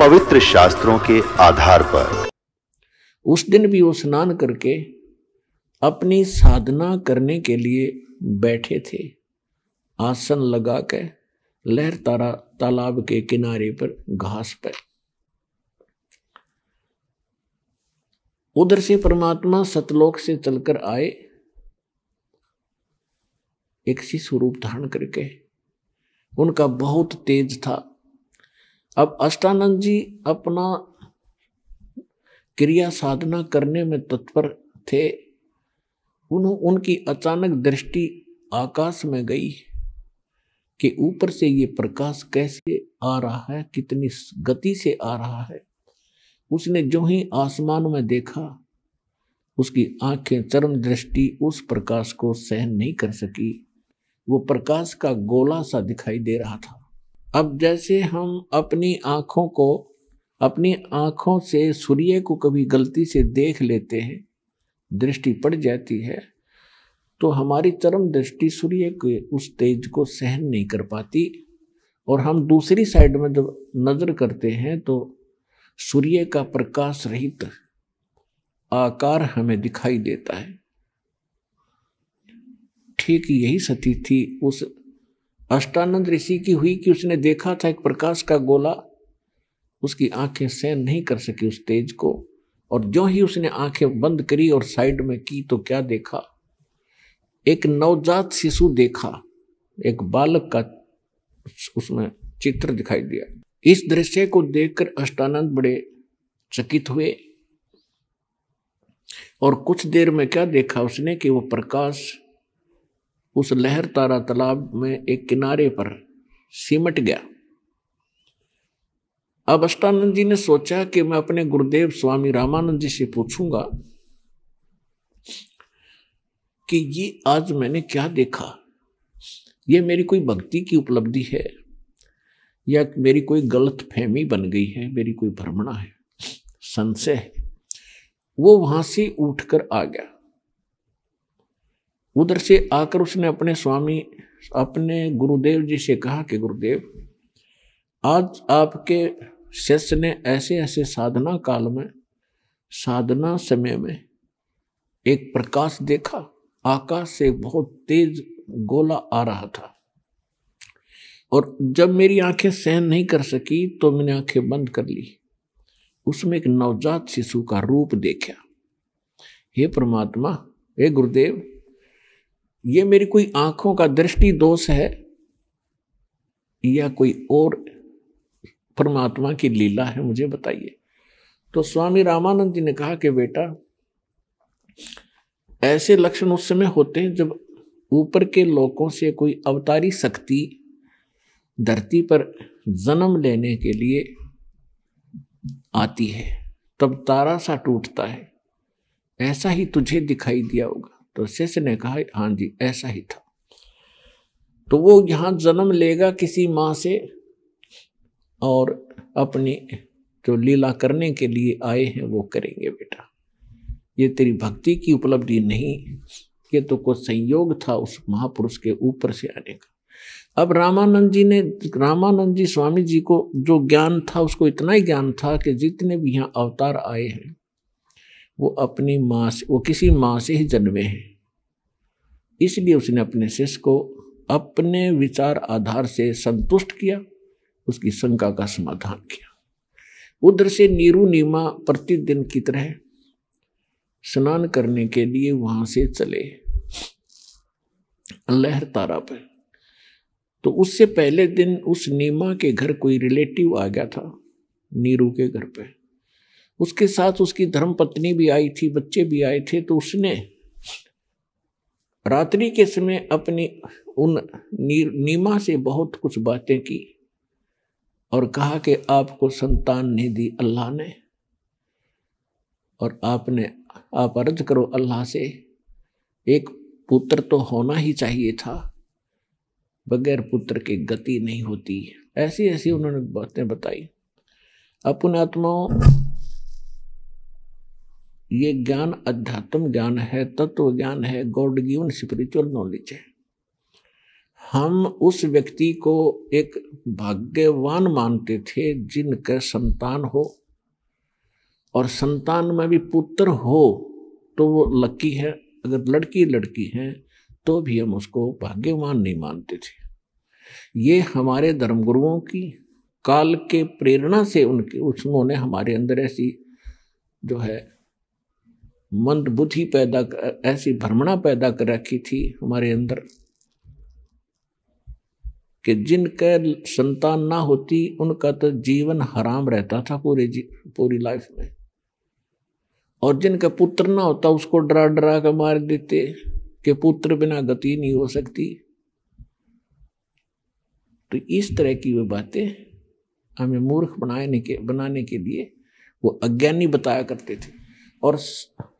पवित्र शास्त्रों के आधार पर उस दिन भी वो स्नान करके अपनी साधना करने के लिए बैठे थे आसन लगा के लहर तारा तालाब के किनारे पर घास पर उधर से परमात्मा सतलोक से चलकर आए एक सी स्वरूप धारण करके उनका बहुत तेज था अब अष्टानंद जी अपना क्रिया साधना करने में तत्पर थे उन्हों उनकी अचानक दृष्टि आकाश में गई कि ऊपर से ये प्रकाश कैसे आ रहा है कितनी गति से आ रहा है उसने जो ही आसमान में देखा उसकी आंखें चरम दृष्टि उस प्रकाश को सहन नहीं कर सकी वो प्रकाश का गोला सा दिखाई दे रहा था अब जैसे हम अपनी आँखों को अपनी आँखों से सूर्य को कभी गलती से देख लेते हैं दृष्टि पड़ जाती है तो हमारी चरम दृष्टि सूर्य के उस तेज को सहन नहीं कर पाती और हम दूसरी साइड में जब नज़र करते हैं तो सूर्य का प्रकाश रहित आकार हमें दिखाई देता है ठीक यही सती थी उस अष्टानंद ऋषि की हुई कि उसने देखा था एक प्रकाश का गोला उसकी आंखें सहन नहीं कर सकी उस तेज को और जो ही उसने आंखें बंद करी और साइड में की तो क्या देखा एक नवजात शिशु देखा एक बालक का उसमें चित्र दिखाई दिया इस दृश्य को देखकर अष्टानंद बड़े चकित हुए और कुछ देर में क्या देखा उसने कि वो प्रकाश उस लहर तारा तालाब में एक किनारे पर सिमट गया अब अष्टानंद जी ने सोचा कि मैं अपने गुरुदेव स्वामी रामानंद जी से पूछूंगा कि ये आज मैंने क्या देखा ये मेरी कोई भक्ति की उपलब्धि है या मेरी कोई गलत फहमी बन गई है मेरी कोई भ्रमणा है संशय है वो वहां से उठकर आ गया उधर से आकर उसने अपने स्वामी अपने गुरुदेव जी से कहा कि गुरुदेव आज आपके शिष्य ने ऐसे ऐसे साधना काल में साधना समय में एक प्रकाश देखा आकाश से बहुत तेज गोला आ रहा था और जब मेरी आंखें सहन नहीं कर सकी तो मैंने आंखें बंद कर ली उसमें एक नवजात शिशु का रूप देखा हे परमात्मा हे गुरुदेव ये मेरी कोई आंखों का दृष्टि दोष है या कोई और परमात्मा की लीला है मुझे बताइए तो स्वामी रामानंद जी ने कहा कि बेटा ऐसे लक्षण उस समय होते हैं जब ऊपर के लोगों से कोई अवतारी शक्ति धरती पर जन्म लेने के लिए आती है तब तारा सा टूटता है ऐसा ही तुझे दिखाई दिया होगा तो शिष्य ने कहा हाँ जी ऐसा ही था तो वो यहाँ जन्म लेगा किसी माँ से और अपनी जो लीला करने के लिए आए हैं वो करेंगे बेटा ये तेरी भक्ति की उपलब्धि नहीं ये तो कुछ संयोग था उस महापुरुष के ऊपर से आने का अब रामानंद जी ने रामानंद जी स्वामी जी को जो ज्ञान था उसको इतना ही ज्ञान था कि जितने भी यहाँ अवतार आए हैं वो अपनी माँ से वो किसी माँ से ही जन्मे हैं इसलिए उसने अपने शिष्य को अपने विचार आधार से संतुष्ट किया उसकी शंका का समाधान किया उधर से नीरू नीमा प्रतिदिन की तरह स्नान करने के लिए वहां से चले लहर तारा पर तो उससे पहले दिन उस नीमा के घर कोई रिलेटिव आ गया था नीरू के घर पे उसके साथ उसकी धर्मपत्नी भी आई थी बच्चे भी आए थे तो उसने रात्रि के समय अपनी उन नी, नीमा से बहुत कुछ बातें की और कहा कि आपको संतान नहीं दी अल्लाह ने और आपने आप अर्ज करो अल्लाह से एक पुत्र तो होना ही चाहिए था बगैर पुत्र के गति नहीं होती ऐसी ऐसी उन्होंने बातें बताई अपन आत्माओं ये ज्ञान अध्यात्म ज्ञान है तत्व ज्ञान है गॉड गिवन स्पिरिचुअल नॉलेज है हम उस व्यक्ति को एक भाग्यवान मानते थे जिनका संतान हो और संतान में भी पुत्र हो तो वो लकी है अगर लड़की लड़की है तो भी हम उसको भाग्यवान नहीं मानते थे ये हमारे धर्मगुरुओं की काल के प्रेरणा से उनके उसने हमारे अंदर ऐसी जो है मंद बुद्धि पैदा ऐसी भ्रमणा पैदा कर रखी थी हमारे अंदर कि जिनके संतान ना होती उनका तो जीवन हराम रहता था पूरे पूरी लाइफ में और जिनका पुत्र ना होता उसको डरा डरा कर मार देते कि पुत्र बिना गति नहीं हो सकती तो इस तरह की वो बातें हमें मूर्ख बनाने के बनाने के लिए वो अज्ञानी बताया करते थे और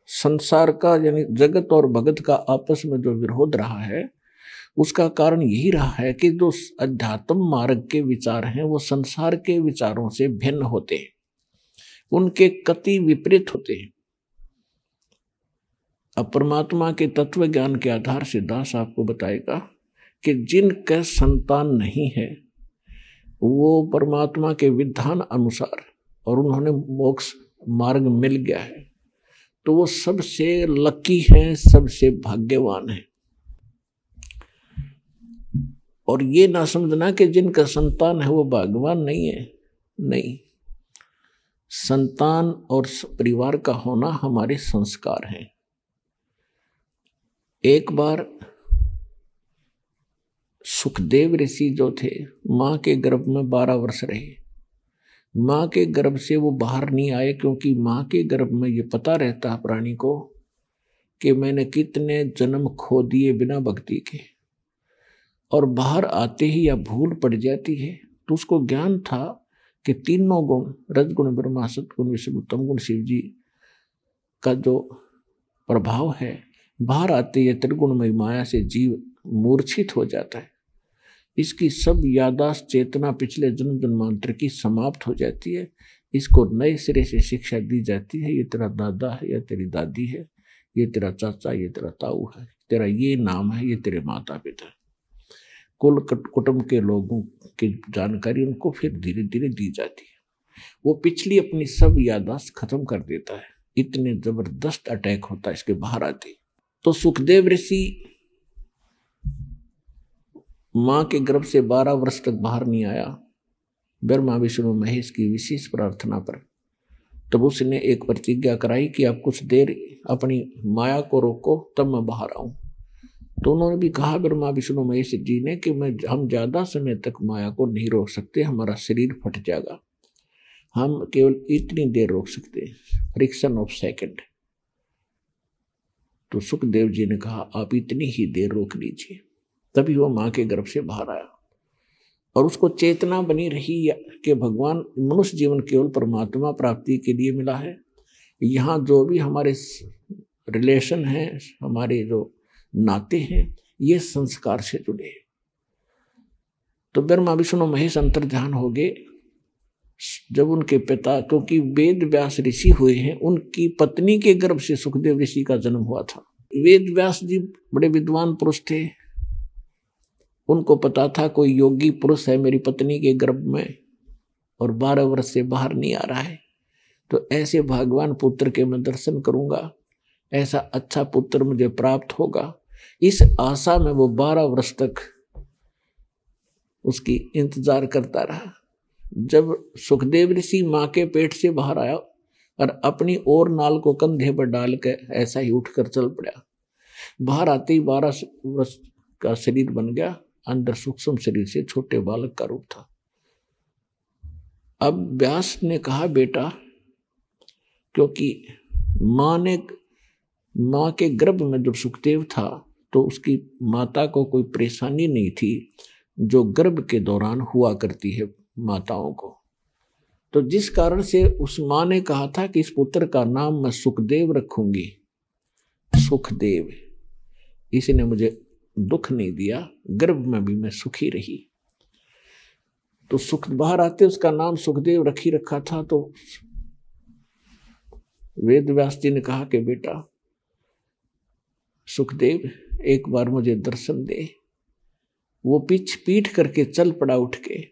संसार का यानी जगत और भगत का आपस में जो विरोध रहा है उसका कारण यही रहा है कि जो अध्यात्म मार्ग के विचार हैं वो संसार के विचारों से भिन्न होते हैं उनके कति विपरीत होते हैं अब परमात्मा के तत्व ज्ञान के आधार से दास आपको बताएगा कि जिनका संतान नहीं है वो परमात्मा के विधान अनुसार और उन्होंने मोक्ष मार्ग मिल गया है तो वो सबसे लकी है सबसे भाग्यवान है और ये ना समझना कि जिनका संतान है वो भाग्यवान नहीं है नहीं संतान और परिवार का होना हमारे संस्कार हैं एक बार सुखदेव ऋषि जो थे माँ के गर्भ में बारह वर्ष रहे माँ के गर्भ से वो बाहर नहीं आए क्योंकि माँ के गर्भ में ये पता रहता है प्राणी को कि मैंने कितने जन्म खो दिए बिना भक्ति के और बाहर आते ही या भूल पड़ जाती है तो उसको ज्ञान था कि तीनों गुण रजगुण ब्रह्मा सतगुण विष्णु उत्तम गुण शिव जी का जो प्रभाव है बाहर आते त्रिगुण त्रिगुणमय माया से जीव मूर्छित हो जाता है इसकी सब यादाश्त चेतना पिछले जन्म जन्मांतर की समाप्त हो जाती है इसको नए सिरे से शिक्षा दी जाती है ये तेरा दादा है या तेरी दादी है ये तेरा चाचा ये तेरा ताऊ है तेरा ये नाम है ये तेरे माता पिता कुल कुटुंब के लोगों की जानकारी उनको फिर धीरे धीरे दी जाती है वो पिछली अपनी सब यादाश्त खत्म कर देता है इतने ज़बरदस्त अटैक होता है इसके बाहर आते तो सुखदेव ऋषि माँ के गर्भ से बारह वर्ष तक बाहर नहीं आया ब्रह्मा विष्णु महेश की विशेष प्रार्थना पर तब उसने एक प्रतिज्ञा कराई कि आप कुछ देर अपनी माया को रोको तब मैं बाहर आऊं तो उन्होंने भी कहा ब्रह्मा विष्णु महेश जी ने कि मैं हम ज़्यादा समय तक माया को नहीं रोक सकते हमारा शरीर फट जाएगा हम केवल इतनी देर रोक सकते फ्रिक्शन ऑफ सेकंड तो सुखदेव जी ने कहा आप इतनी ही देर रोक लीजिए तभी वह माँ के गर्भ से बाहर आया और उसको चेतना बनी रही कि भगवान मनुष्य जीवन केवल परमात्मा प्राप्ति के लिए मिला है यहाँ जो भी हमारे रिलेशन हैं हमारे जो नाते हैं ये संस्कार से जुड़े हैं तो ब्रह्मा विष्णु महेश अंतर ध्यान हो गए जब उनके पिता क्योंकि वेद व्यास ऋषि हुए हैं उनकी पत्नी के गर्भ से सुखदेव ऋषि का जन्म हुआ था वेद व्यास जी बड़े विद्वान पुरुष थे उनको पता था कोई योगी पुरुष है मेरी पत्नी के गर्भ में और बारह वर्ष से बाहर नहीं आ रहा है तो ऐसे भगवान पुत्र के मैं दर्शन करूँगा ऐसा अच्छा पुत्र मुझे प्राप्त होगा इस आशा में वो बारह वर्ष तक उसकी इंतजार करता रहा जब सुखदेव ऋषि माँ के पेट से बाहर आया और अपनी और नाल को कंधे पर डाल के ऐसा ही उठकर चल पड़ा बाहर आते ही बारह वर्ष का शरीर बन गया अंदर सूक्ष्म शरीर से छोटे बालक का रूप था अब व्यास ने कहा बेटा क्योंकि माँ ने माँ के गर्भ में जब सुखदेव था तो उसकी माता को कोई परेशानी नहीं थी जो गर्भ के दौरान हुआ करती है माताओं को तो जिस कारण से उस माँ ने कहा था कि इस पुत्र का नाम मैं सुखदेव रखूंगी सुखदेव इसी ने मुझे दुख नहीं दिया गर्भ में भी मैं सुखी रही तो सुख बाहर आते उसका नाम सुखदेव रखी रखा था तो वेद व्यास जी ने कहा कि बेटा सुखदेव एक बार मुझे दर्शन दे वो पीछ पीठ करके चल पड़ा उठ के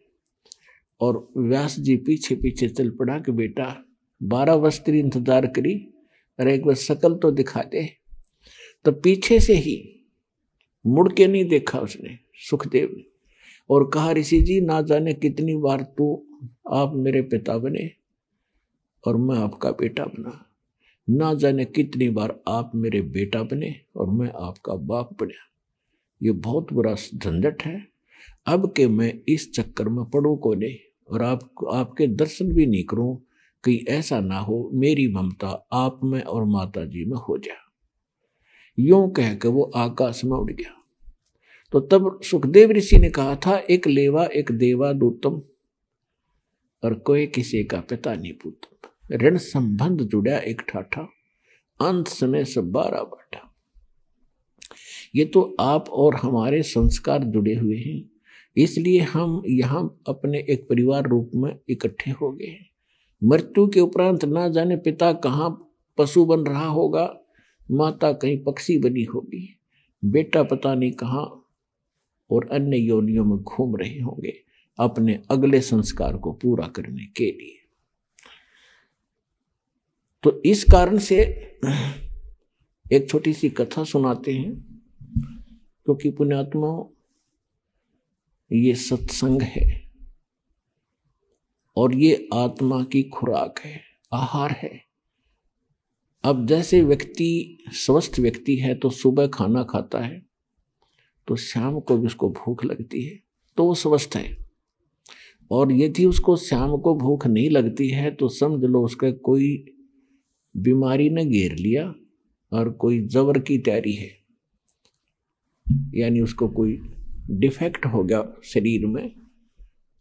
और व्यास जी पीछे पीछे चल पड़ा कि बेटा बारह वस्त्री इंतजार करी अरे एक बार शकल तो दिखा दे तो पीछे से ही मुड़ के नहीं देखा उसने सुखदेव ने और कहा ऋषि जी ना जाने कितनी बार तू आप मेरे पिता बने और मैं आपका बेटा बना ना जाने कितनी बार आप मेरे बेटा बने और मैं आपका बाप बना ये बहुत बुरा झंझट है अब के मैं इस चक्कर में पढ़ू को नहीं और आप आपके दर्शन भी नहीं करूं कहीं ऐसा ना हो मेरी ममता आप में और माता जी में हो जाए यूं कहकर वो आकाश में उड़ गया तो तब सुखदेव ऋषि ने कहा था एक लेवा एक देवा दूतम और कोई किसी का पिता नहीं पूतम ऋण संबंध जुड़ा एक ठाठा अंत समय सब बारा बाटा ये तो आप और हमारे संस्कार जुड़े हुए हैं इसलिए हम यहाँ अपने एक परिवार रूप में इकट्ठे हो गए हैं मृत्यु के उपरांत ना जाने पिता कहाँ पशु बन रहा होगा माता कहीं पक्षी बनी होगी बेटा पता नहीं कहाँ और अन्य योनियों में घूम रहे होंगे अपने अगले संस्कार को पूरा करने के लिए तो इस कारण से एक छोटी सी कथा सुनाते हैं क्योंकि पुण्यात्मा ये सत्संग है और ये आत्मा की खुराक है आहार है अब जैसे व्यक्ति स्वस्थ व्यक्ति है तो सुबह खाना खाता है तो शाम को भी उसको भूख लगती है तो वो स्वस्थ है और यदि उसको शाम को भूख नहीं लगती है तो समझ लो उसका कोई बीमारी ने घेर लिया और कोई जबर की तैयारी है यानी उसको कोई डिफेक्ट हो गया शरीर में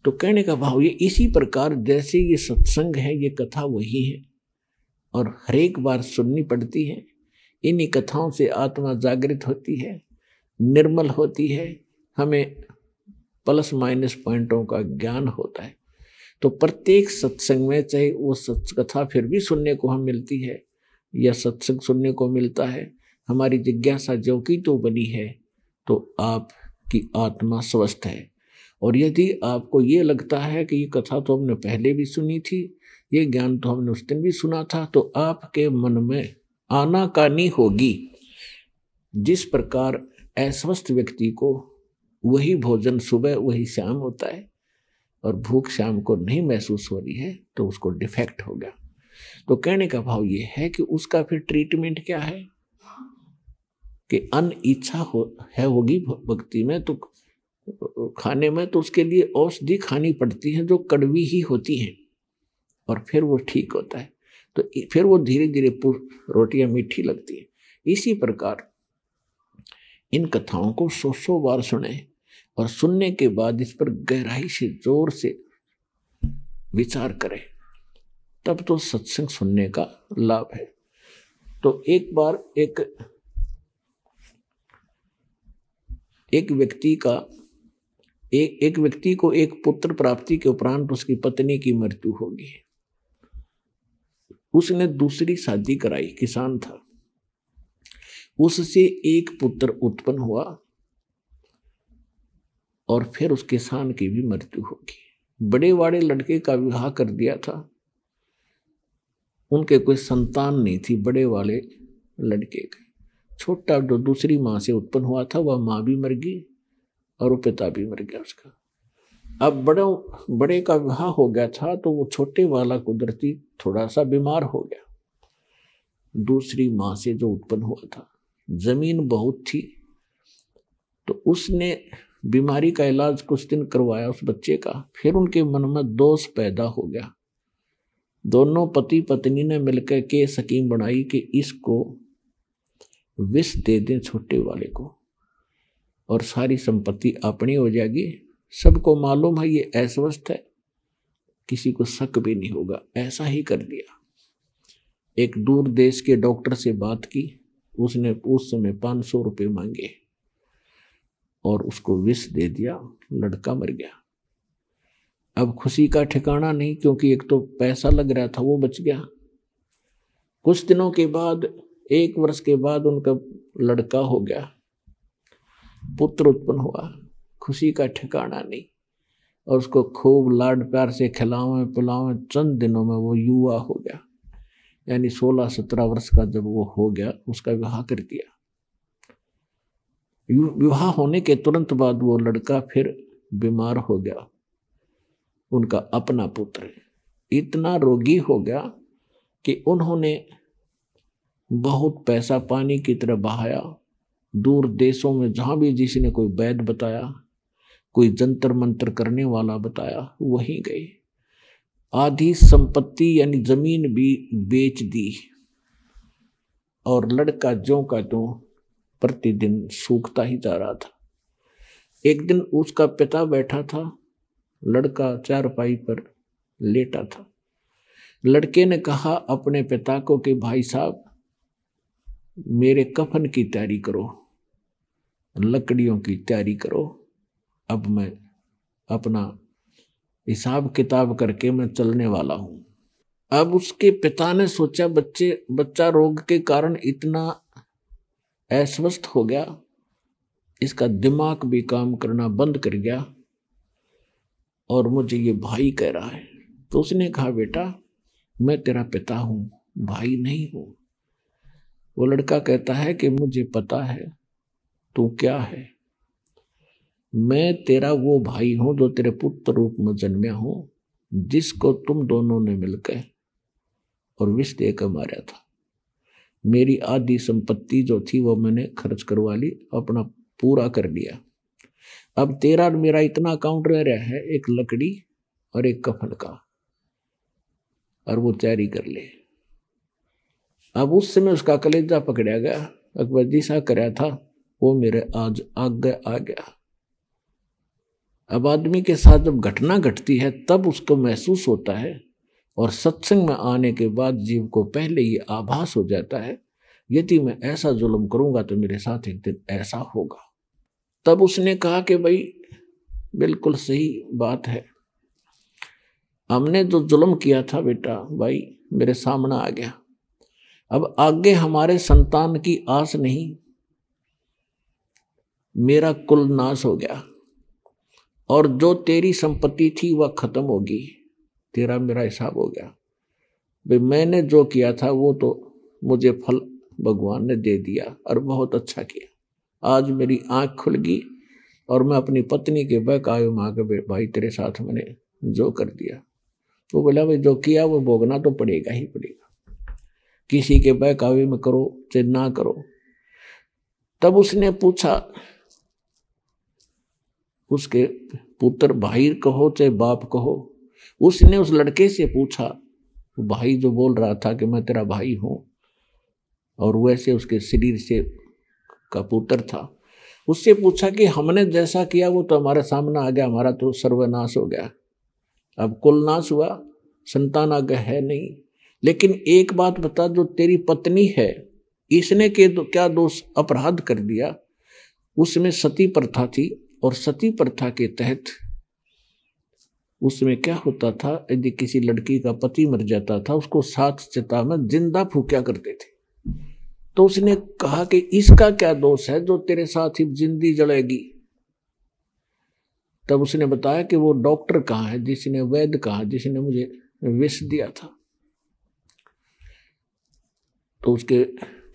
तो कहने का भाव ये इसी प्रकार जैसे ये सत्संग है ये कथा वही है और हरेक बार सुननी पड़ती है इन्हीं कथाओं से आत्मा जागृत होती है निर्मल होती है हमें प्लस माइनस पॉइंटों का ज्ञान होता है तो प्रत्येक सत्संग में चाहे वो सच कथा फिर भी सुनने को हम मिलती है या सत्संग सुनने को मिलता है हमारी जिज्ञासा जो की तो बनी है तो आपकी आत्मा स्वस्थ है और यदि आपको ये लगता है कि ये कथा तो हमने पहले भी सुनी थी ये ज्ञान तो हमने उस दिन भी सुना था तो आपके मन में आनाकानी होगी जिस प्रकार अस्वस्थ व्यक्ति को वही भोजन सुबह वही शाम होता है और भूख शाम को नहीं महसूस हो रही है तो उसको डिफेक्ट हो गया तो कहने का भाव ये है कि उसका फिर ट्रीटमेंट क्या है कि अन इच्छा हो है होगी भक्ति में तो खाने में तो उसके लिए औषधि खानी पड़ती है जो कड़वी ही होती है और फिर वो ठीक होता है तो फिर वो धीरे धीरे रोटियां मीठी लगती है इसी प्रकार इन कथाओं को सौ सौ बार सुने और सुनने के बाद इस पर गहराई से जोर से विचार करें तब तो सत्संग सुनने का लाभ है तो एक बार एक एक व्यक्ति का एक एक व्यक्ति को एक पुत्र प्राप्ति के उपरांत उसकी पत्नी की मृत्यु होगी उसने दूसरी शादी कराई किसान था उससे एक पुत्र उत्पन्न हुआ और फिर उस किसान की भी मृत्यु होगी बड़े वाड़े लड़के का विवाह कर दिया था उनके कोई संतान नहीं थी बड़े वाले लड़के के छोटा जो दूसरी माँ से उत्पन्न हुआ था वह माँ भी मर गई और वो पिता भी मर गया उसका अब बड़ों बड़े का विवाह हो गया था तो वो छोटे वाला कुदरती थोड़ा सा बीमार हो गया दूसरी माँ से जो उत्पन्न हुआ था जमीन बहुत थी तो उसने बीमारी का इलाज कुछ दिन करवाया उस बच्चे का फिर उनके मन में दोष पैदा हो गया दोनों पति पत्नी ने मिलकर के सकीम बनाई कि इसको विष दे दें छोटे वाले को और सारी संपत्ति अपनी हो जाएगी सबको मालूम है ये अस्वस्थ है किसी को शक भी नहीं होगा ऐसा ही कर दिया एक दूर देश के डॉक्टर से बात की उसने उस समय पाँच सौ रुपये मांगे और उसको विष दे दिया लड़का मर गया अब खुशी का ठिकाना नहीं क्योंकि एक तो पैसा लग रहा था वो बच गया कुछ दिनों के बाद एक वर्ष के बाद उनका लड़का हो गया पुत्र उत्पन्न हुआ खुशी का ठिकाना नहीं और उसको खूब लाड प्यार से खिलावे पिलावें चंद दिनों में वो युवा हो गया यानी सोलह सत्रह वर्ष का जब वो हो गया उसका विवाह कर दिया विवाह होने के तुरंत बाद वो लड़का फिर बीमार हो गया उनका अपना पुत्र इतना रोगी हो गया कि उन्होंने बहुत पैसा पानी की तरह बहाया दूर देशों में जहाँ भी जिसने कोई वैद बताया कोई जंतर मंतर करने वाला बताया वहीं गए आधी संपत्ति यानी जमीन भी बेच दी और लड़का जो का तो प्रतिदिन सूखता ही जा रहा था एक दिन उसका पिता बैठा था लड़का चारपाई पर लेटा था लड़के ने कहा अपने पिता को कि भाई साहब मेरे कफन की तैयारी करो लकड़ियों की तैयारी करो अब मैं अपना हिसाब किताब करके मैं चलने वाला हूँ अब उसके पिता ने सोचा बच्चे बच्चा रोग के कारण इतना अस्वस्थ हो गया इसका दिमाग भी काम करना बंद कर गया और मुझे ये भाई कह रहा है तो उसने कहा बेटा मैं तेरा पिता हूँ भाई नहीं हूँ वो लड़का कहता है कि मुझे पता है तू क्या है मैं तेरा वो भाई हूं जो तेरे पुत्र रूप में जन्मे हूं जिसको तुम दोनों ने मिलकर और विष देकर मारा था मेरी आधी संपत्ति जो थी वो मैंने खर्च करवा ली अपना पूरा कर लिया अब तेरा और मेरा इतना अकाउंट रह रहा है एक लकड़ी और एक कफन का और वो तैयारी कर ले अब उस समय उसका कलेजा पकड़ा गया अकबर जी सा कराया था वो मेरे आज आगे आ गया अब आदमी के साथ जब घटना घटती है तब उसको महसूस होता है और सत्संग में आने के बाद जीव को पहले ही आभास हो जाता है यदि मैं ऐसा जुल्म करूंगा तो मेरे साथ एक दिन ऐसा होगा तब उसने कहा कि भाई बिल्कुल सही बात है हमने जो जुल्म किया था बेटा भाई मेरे सामना आ गया अब आगे हमारे संतान की आस नहीं मेरा कुल नाश हो गया और जो तेरी संपत्ति थी वह खत्म होगी तेरा मेरा हिसाब हो गया भाई मैंने जो किया था वो तो मुझे फल भगवान ने दे दिया और बहुत अच्छा किया आज मेरी आंख खुल गई और मैं अपनी पत्नी के बैक आयु माँ के भाई तेरे साथ मैंने जो कर दिया वो बोला भाई जो किया वो भोगना तो पड़ेगा ही पड़ेगा किसी के बैक आयु में करो चाहे ना करो तब उसने पूछा उसके पुत्र भाई कहो चाहे बाप कहो उसने उस लड़के से पूछा भाई जो बोल रहा था कि मैं तेरा भाई हूँ और वैसे उसके शरीर से का पुत्र था उससे पूछा कि हमने जैसा किया वो तो हमारे सामने आ गया हमारा तो सर्वनाश हो गया अब कुल नाश हुआ संतान आ गया है नहीं लेकिन एक बात बता जो तेरी पत्नी है इसने के दो, क्या दोष अपराध कर दिया उसमें सती प्रथा थी और सती प्रथा के तहत उसमें क्या होता था यदि किसी लड़की का पति मर जाता था उसको साथ चिता में जिंदा फूक्या करते थे तो उसने कहा कि इसका क्या दोष है जो तेरे साथ ही जिंदी जलेगी तब उसने बताया कि वो डॉक्टर कहाँ है जिसने वैद्य कहा जिसने मुझे विष दिया था तो उसके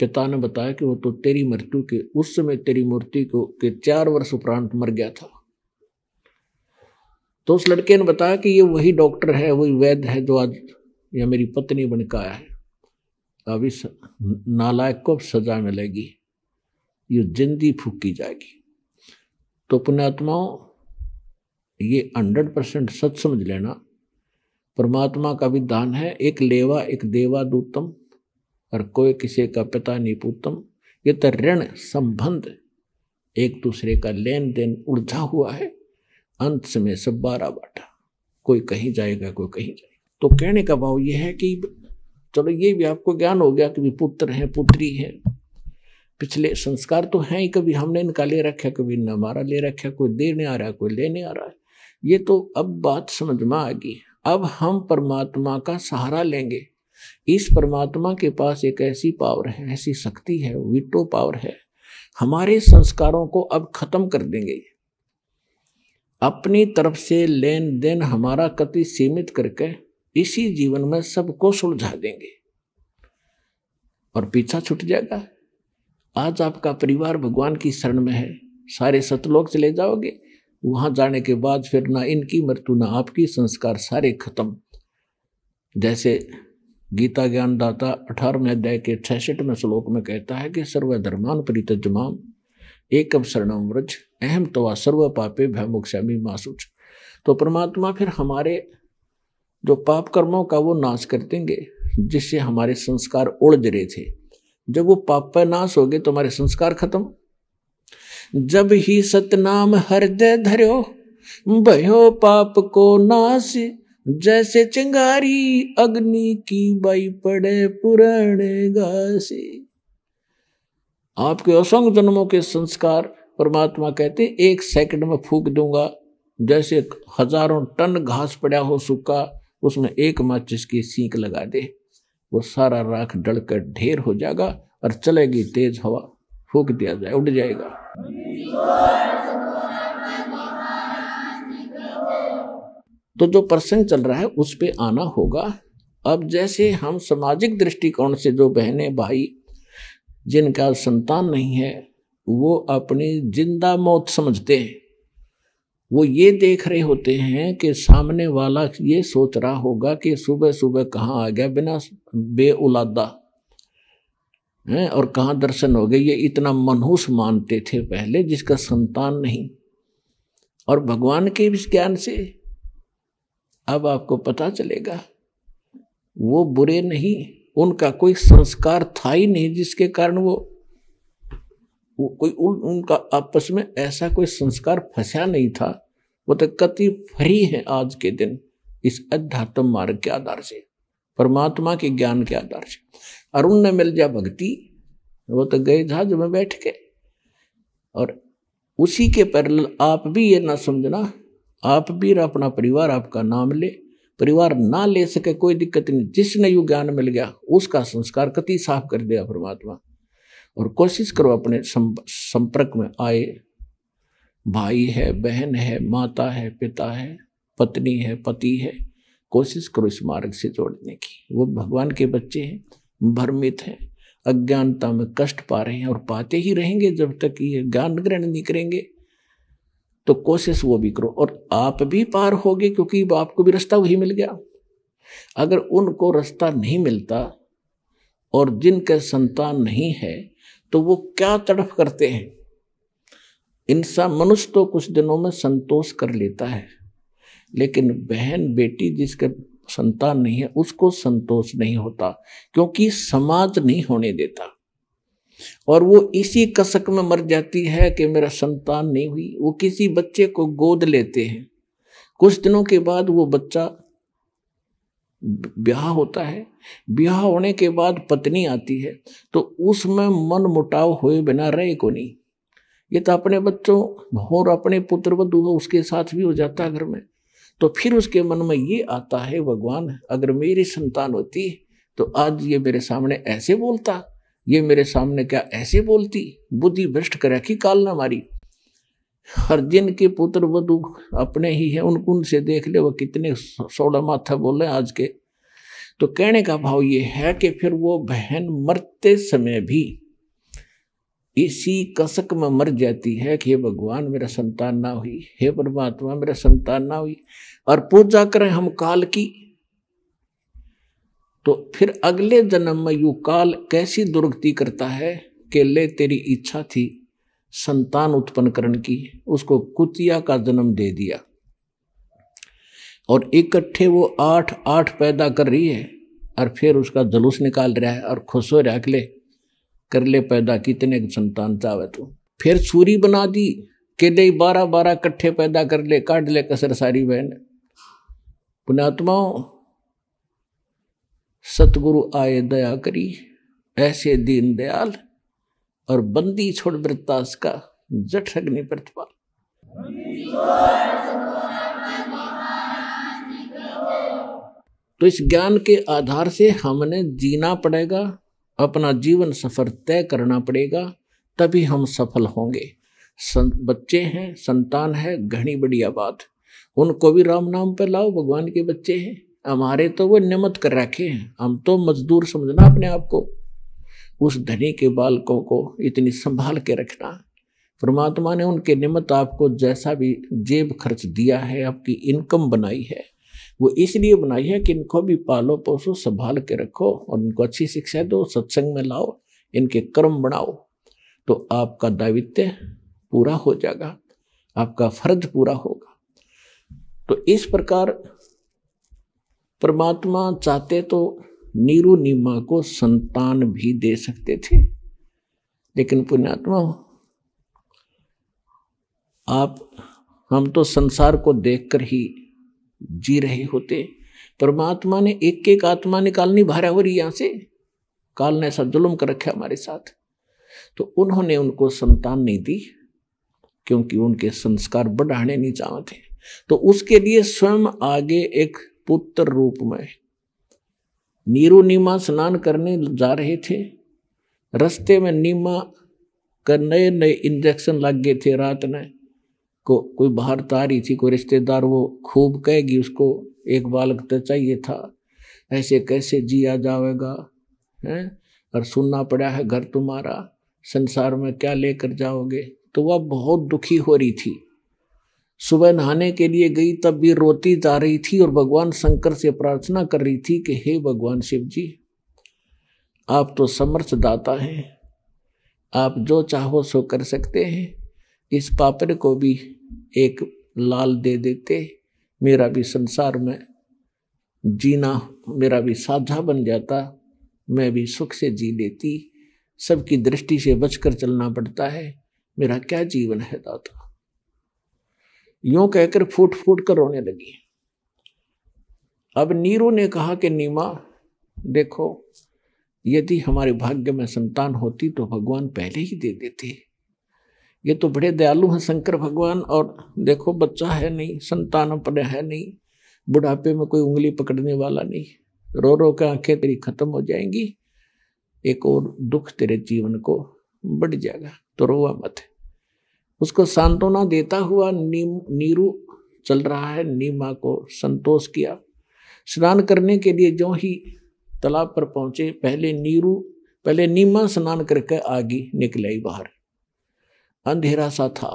पिता ने बताया कि वो तो तेरी मृत्यु के उस समय तेरी मूर्ति को के चार वर्ष उपरांत मर गया था तो उस लड़के ने बताया कि ये वही डॉक्टर है वही वैद्य है जो आज यह मेरी पत्नी बनकर आया है अब इस नालायक को सजा मिलेगी ये जिंदी फूकी जाएगी तो पुण्यात्माओं ये हंड्रेड परसेंट सच समझ लेना परमात्मा का भी दान है एक लेवा एक देवा दूतम और कोई किसी का पिता नहीं पूतम ये तो ऋण संबंध एक दूसरे का लेन देन उलझा हुआ है अंत समय सब बारह बाटा कोई कहीं जाएगा कोई कहीं जाएगा तो कहने का भाव यह है कि चलो ये भी आपको ज्ञान हो गया कि पुत्र हैं पुत्री हैं पिछले संस्कार तो हैं ही कभी हमने इनका ले रखा कभी न हमारा ले रखा कोई देने आ रहा है कोई लेने आ रहा है ये तो अब बात समझ में आ गई अब हम परमात्मा का सहारा लेंगे इस परमात्मा के पास एक ऐसी पावर है ऐसी शक्ति है विटो पावर है हमारे संस्कारों को अब खत्म कर देंगे अपनी तरफ से लेन देन हमारा कति सीमित करके इसी जीवन में सबको सुलझा देंगे और पीछा छूट जाएगा आज आपका परिवार भगवान की शरण में है सारे सतलोक चले जाओगे वहां जाने के बाद फिर ना इनकी मृत्यु ना आपकी संस्कार सारे खत्म जैसे गीता ज्ञान दाता अठारहवें अध्याय के छठसठवें श्लोक में कहता है कि सर्वधर्मान प्रीत जमाम एक अब व्रज अहम तवा सर्व पापे भयमुक्षामी मासुच तो परमात्मा फिर हमारे जो पाप कर्मों का वो नाश कर देंगे जिससे हमारे संस्कार उड़ जरे थे जब वो पाप पर नाश हो गए तो हमारे संस्कार खत्म जब ही सतनाम हृदय धर्यो भयो पाप को नाश जैसे चिंगारी अग्नि की बाई पड़े पुराने गासे आपके असंग जन्मों के संस्कार परमात्मा कहते एक सेकंड में फूक दूंगा जैसे हजारों टन घास पड़ा हो सूखा उसमें एक माचिस की सीख लगा दे वो सारा राख डलकर ढेर हो जाएगा और चलेगी तेज हवा फूक दिया जाए उड़ जाएगा तो जो प्रसंग चल रहा है उस पर आना होगा अब जैसे हम सामाजिक दृष्टिकोण से जो बहनें भाई जिनका संतान नहीं है वो अपनी जिंदा मौत समझते हैं वो ये देख रहे होते हैं कि सामने वाला ये सोच रहा होगा कि सुबह सुबह कहाँ आ गया बिना बे उलादा है और कहाँ दर्शन हो गए ये इतना मनहूस मानते थे पहले जिसका संतान नहीं और भगवान के इस ज्ञान से अब आपको पता चलेगा वो बुरे नहीं उनका कोई संस्कार था ही नहीं जिसके कारण वो वो कोई उन, उनका आपस में ऐसा कोई संस्कार फंसा नहीं था वो तो कति फ्री है आज के दिन इस अध्यात्म मार्ग के आधार से परमात्मा के ज्ञान के आधार से अरुण ने मिल जा भक्ति वो तो गए जहाज में बैठ के और उसी के पैरल आप भी ये ना समझना आप भी अपना परिवार आपका नाम ले परिवार ना ले सके कोई दिक्कत नहीं जिसने यू ज्ञान मिल गया उसका संस्कार कति साफ कर दिया परमात्मा और कोशिश करो अपने संपर्क में आए भाई है बहन है माता है पिता है पत्नी है पति है कोशिश करो इस मार्ग से जोड़ने की वो भगवान के बच्चे हैं भ्रमित हैं अज्ञानता में कष्ट पा रहे हैं और पाते ही रहेंगे जब तक ये ज्ञान ग्रहण नहीं करेंगे तो कोशिश वो भी करो और आप भी पार होगे क्योंकि आपको भी रास्ता वही मिल गया अगर उनको रास्ता नहीं मिलता और जिनके संतान नहीं है तो वो क्या तड़फ करते हैं इंसान मनुष्य तो कुछ दिनों में संतोष कर लेता है लेकिन बहन बेटी जिसके संतान नहीं है उसको संतोष नहीं होता क्योंकि समाज नहीं होने देता और वो इसी कसक में मर जाती है कि मेरा संतान नहीं हुई वो किसी बच्चे को गोद लेते हैं कुछ दिनों के बाद वो बच्चा ब्याह होता है ब्याह होने के बाद पत्नी आती है तो उसमें मन मुटाव हुए बिना रहे को नहीं ये तो अपने बच्चों और अपने पुत्र वधु उसके साथ भी हो जाता है घर में तो फिर उसके मन में ये आता है भगवान अगर मेरी संतान होती तो आज ये मेरे सामने ऐसे बोलता ये मेरे सामने क्या ऐसे बोलती बुद्धि भ्रष्ट करे कि काल ना मारी अर्जुन के पुत्र वधु अपने ही है उनको उनसे देख ले वो कितने सोलह माथा बोले आज के तो कहने का भाव ये है कि फिर वो बहन मरते समय भी इसी कसक में मर जाती है कि हे भगवान मेरा संतान ना हुई हे परमात्मा मेरा संतान ना हुई और पूजा करें हम काल की तो फिर अगले जन्म में यू काल कैसी दुर्गति करता है के ले तेरी इच्छा थी संतान उत्पन्न करने की उसको कुतिया का जन्म दे दिया और इकट्ठे वो आठ आठ पैदा कर रही है और फिर उसका जुलूस निकाल रहा है और खुश हो रहा है कर ले पैदा कितने संतान चाहे तो फिर सूरी बना दी के ले बारह बारह कट्ठे पैदा कर ले काट ले कसर सारी बहन पुणात्माओं सतगुरु आए दया करी ऐसे दीन दयाल और बंदी छोड़ वृत्तास का जठ अग्नि प्रतिपाल तो इस ज्ञान के आधार से हमने जीना पड़ेगा अपना जीवन सफर तय करना पड़ेगा तभी हम सफल होंगे सं, बच्चे हैं संतान है घनी बढ़िया बात उनको भी राम नाम पर लाओ भगवान के बच्चे हैं हमारे तो वो नियमत कर रखे हैं हम तो मजदूर समझना अपने आप को उस धनी के बालकों को इतनी संभाल के रखना परमात्मा ने उनके निमित्त आपको जैसा भी जेब खर्च दिया है आपकी इनकम बनाई है वो इसलिए बनाई है कि इनको भी पालो पोसो संभाल के रखो और इनको अच्छी शिक्षा दो सत्संग में लाओ इनके कर्म बनाओ तो आपका दायित्व पूरा हो जाएगा आपका फर्ज पूरा होगा तो इस प्रकार परमात्मा चाहते तो नीरू नीमा को संतान भी दे सकते थे लेकिन पुण्यात्मा आप हम तो संसार को देखकर ही जी रहे होते परमात्मा ने एक एक आत्मा निकालनी रही यहां से काल ने ऐसा जुल्म कर रखा हमारे साथ तो उन्होंने उनको संतान नहीं दी क्योंकि उनके संस्कार बढ़ाने नहीं चाहते तो उसके लिए स्वयं आगे एक पुत्र रूप में नीरू नीमा स्नान करने जा रहे थे रास्ते में नीमा का नए नए इंजेक्शन लग गए थे रात ने को कोई बाहर तारी तो थी कोई रिश्तेदार वो खूब कहेगी उसको एक बालक तो चाहिए था ऐसे कैसे जिया जाएगा हैं और सुनना पड़ा है घर तुम्हारा संसार में क्या लेकर जाओगे तो वह बहुत दुखी हो रही थी सुबह नहाने के लिए गई तब भी रोती जा रही थी और भगवान शंकर से प्रार्थना कर रही थी कि हे भगवान शिव जी आप तो समर्थ दाता हैं आप जो चाहो सो कर सकते हैं इस पापर को भी एक लाल दे देते मेरा भी संसार में जीना मेरा भी साझा बन जाता मैं भी सुख से जी लेती सबकी दृष्टि से बचकर चलना पड़ता है मेरा क्या जीवन है दाता यूं कहकर फूट फूट कर रोने लगी अब नीरू ने कहा कि नीमा देखो यदि हमारे भाग्य में संतान होती तो भगवान पहले ही दे देते ये तो बड़े दयालु हैं शंकर भगवान और देखो बच्चा है नहीं संतान अपने है नहीं बुढ़ापे में कोई उंगली पकड़ने वाला नहीं रो रो के आंखें तेरी खत्म हो जाएंगी एक और दुख तेरे जीवन को बढ़ जाएगा तो रोवा मत उसको सांत्वना देता हुआ नीम नीरू चल रहा है नीमा को संतोष किया स्नान करने के लिए जो ही तालाब पर पहुंचे पहले नीरू पहले नीमा स्नान करके आगे निकलाई बाहर अंधेरा सा था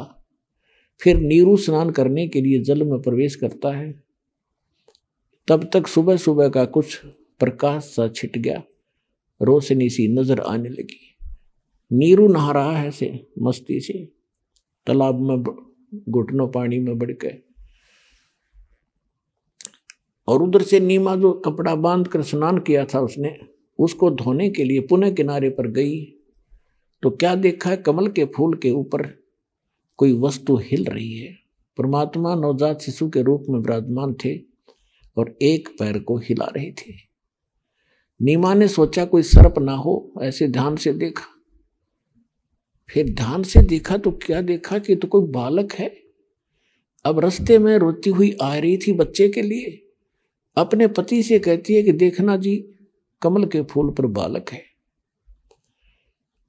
फिर नीरू स्नान करने के लिए जल में प्रवेश करता है तब तक सुबह सुबह का कुछ प्रकाश सा छिट गया रोशनी सी नजर आने लगी नीरू नहा रहा है से मस्ती से तालाब में घुटनों पानी में बढ़ गए और उधर से नीमा जो कपड़ा बांध कर स्नान किया था उसने उसको धोने के लिए पुनः किनारे पर गई तो क्या देखा है कमल के फूल के ऊपर कोई वस्तु हिल रही है परमात्मा नवजात शिशु के रूप में विराजमान थे और एक पैर को हिला रहे थे नीमा ने सोचा कोई सर्प ना हो ऐसे ध्यान से देखा फिर ध्यान से देखा तो क्या देखा कि तो कोई बालक है अब रास्ते में रोती हुई आ रही थी बच्चे के लिए अपने पति से कहती है कि देखना जी कमल के फूल पर बालक है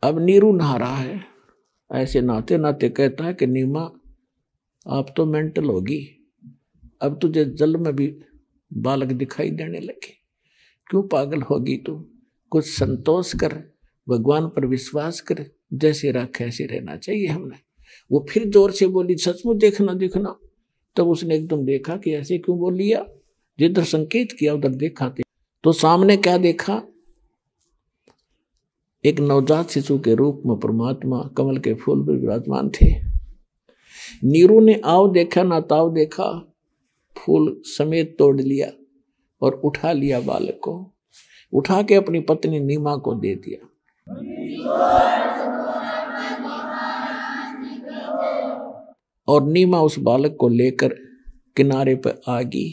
अब नीरू नहा रहा है ऐसे नहाते नाते कहता है कि नीमा आप तो मेंटल होगी अब तुझे जल में भी बालक दिखाई देने लगे क्यों पागल होगी तू कुछ संतोष कर भगवान पर विश्वास कर जैसे रख ऐसे रहना चाहिए हमने वो फिर जोर से बोली सचमुच देखना देखना तब उसने एकदम देखा कि ऐसे क्यों बोल लिया जिधर संकेत किया उधर देखा थे तो सामने क्या देखा एक नवजात शिशु के रूप में परमात्मा कमल के फूल भी विराजमान थे नीरू ने आओ देखा ना ताव देखा फूल समेत तोड़ लिया और उठा लिया बालक को उठा के अपनी पत्नी नीमा को दे दिया और नीमा उस बालक को लेकर किनारे पर आ गई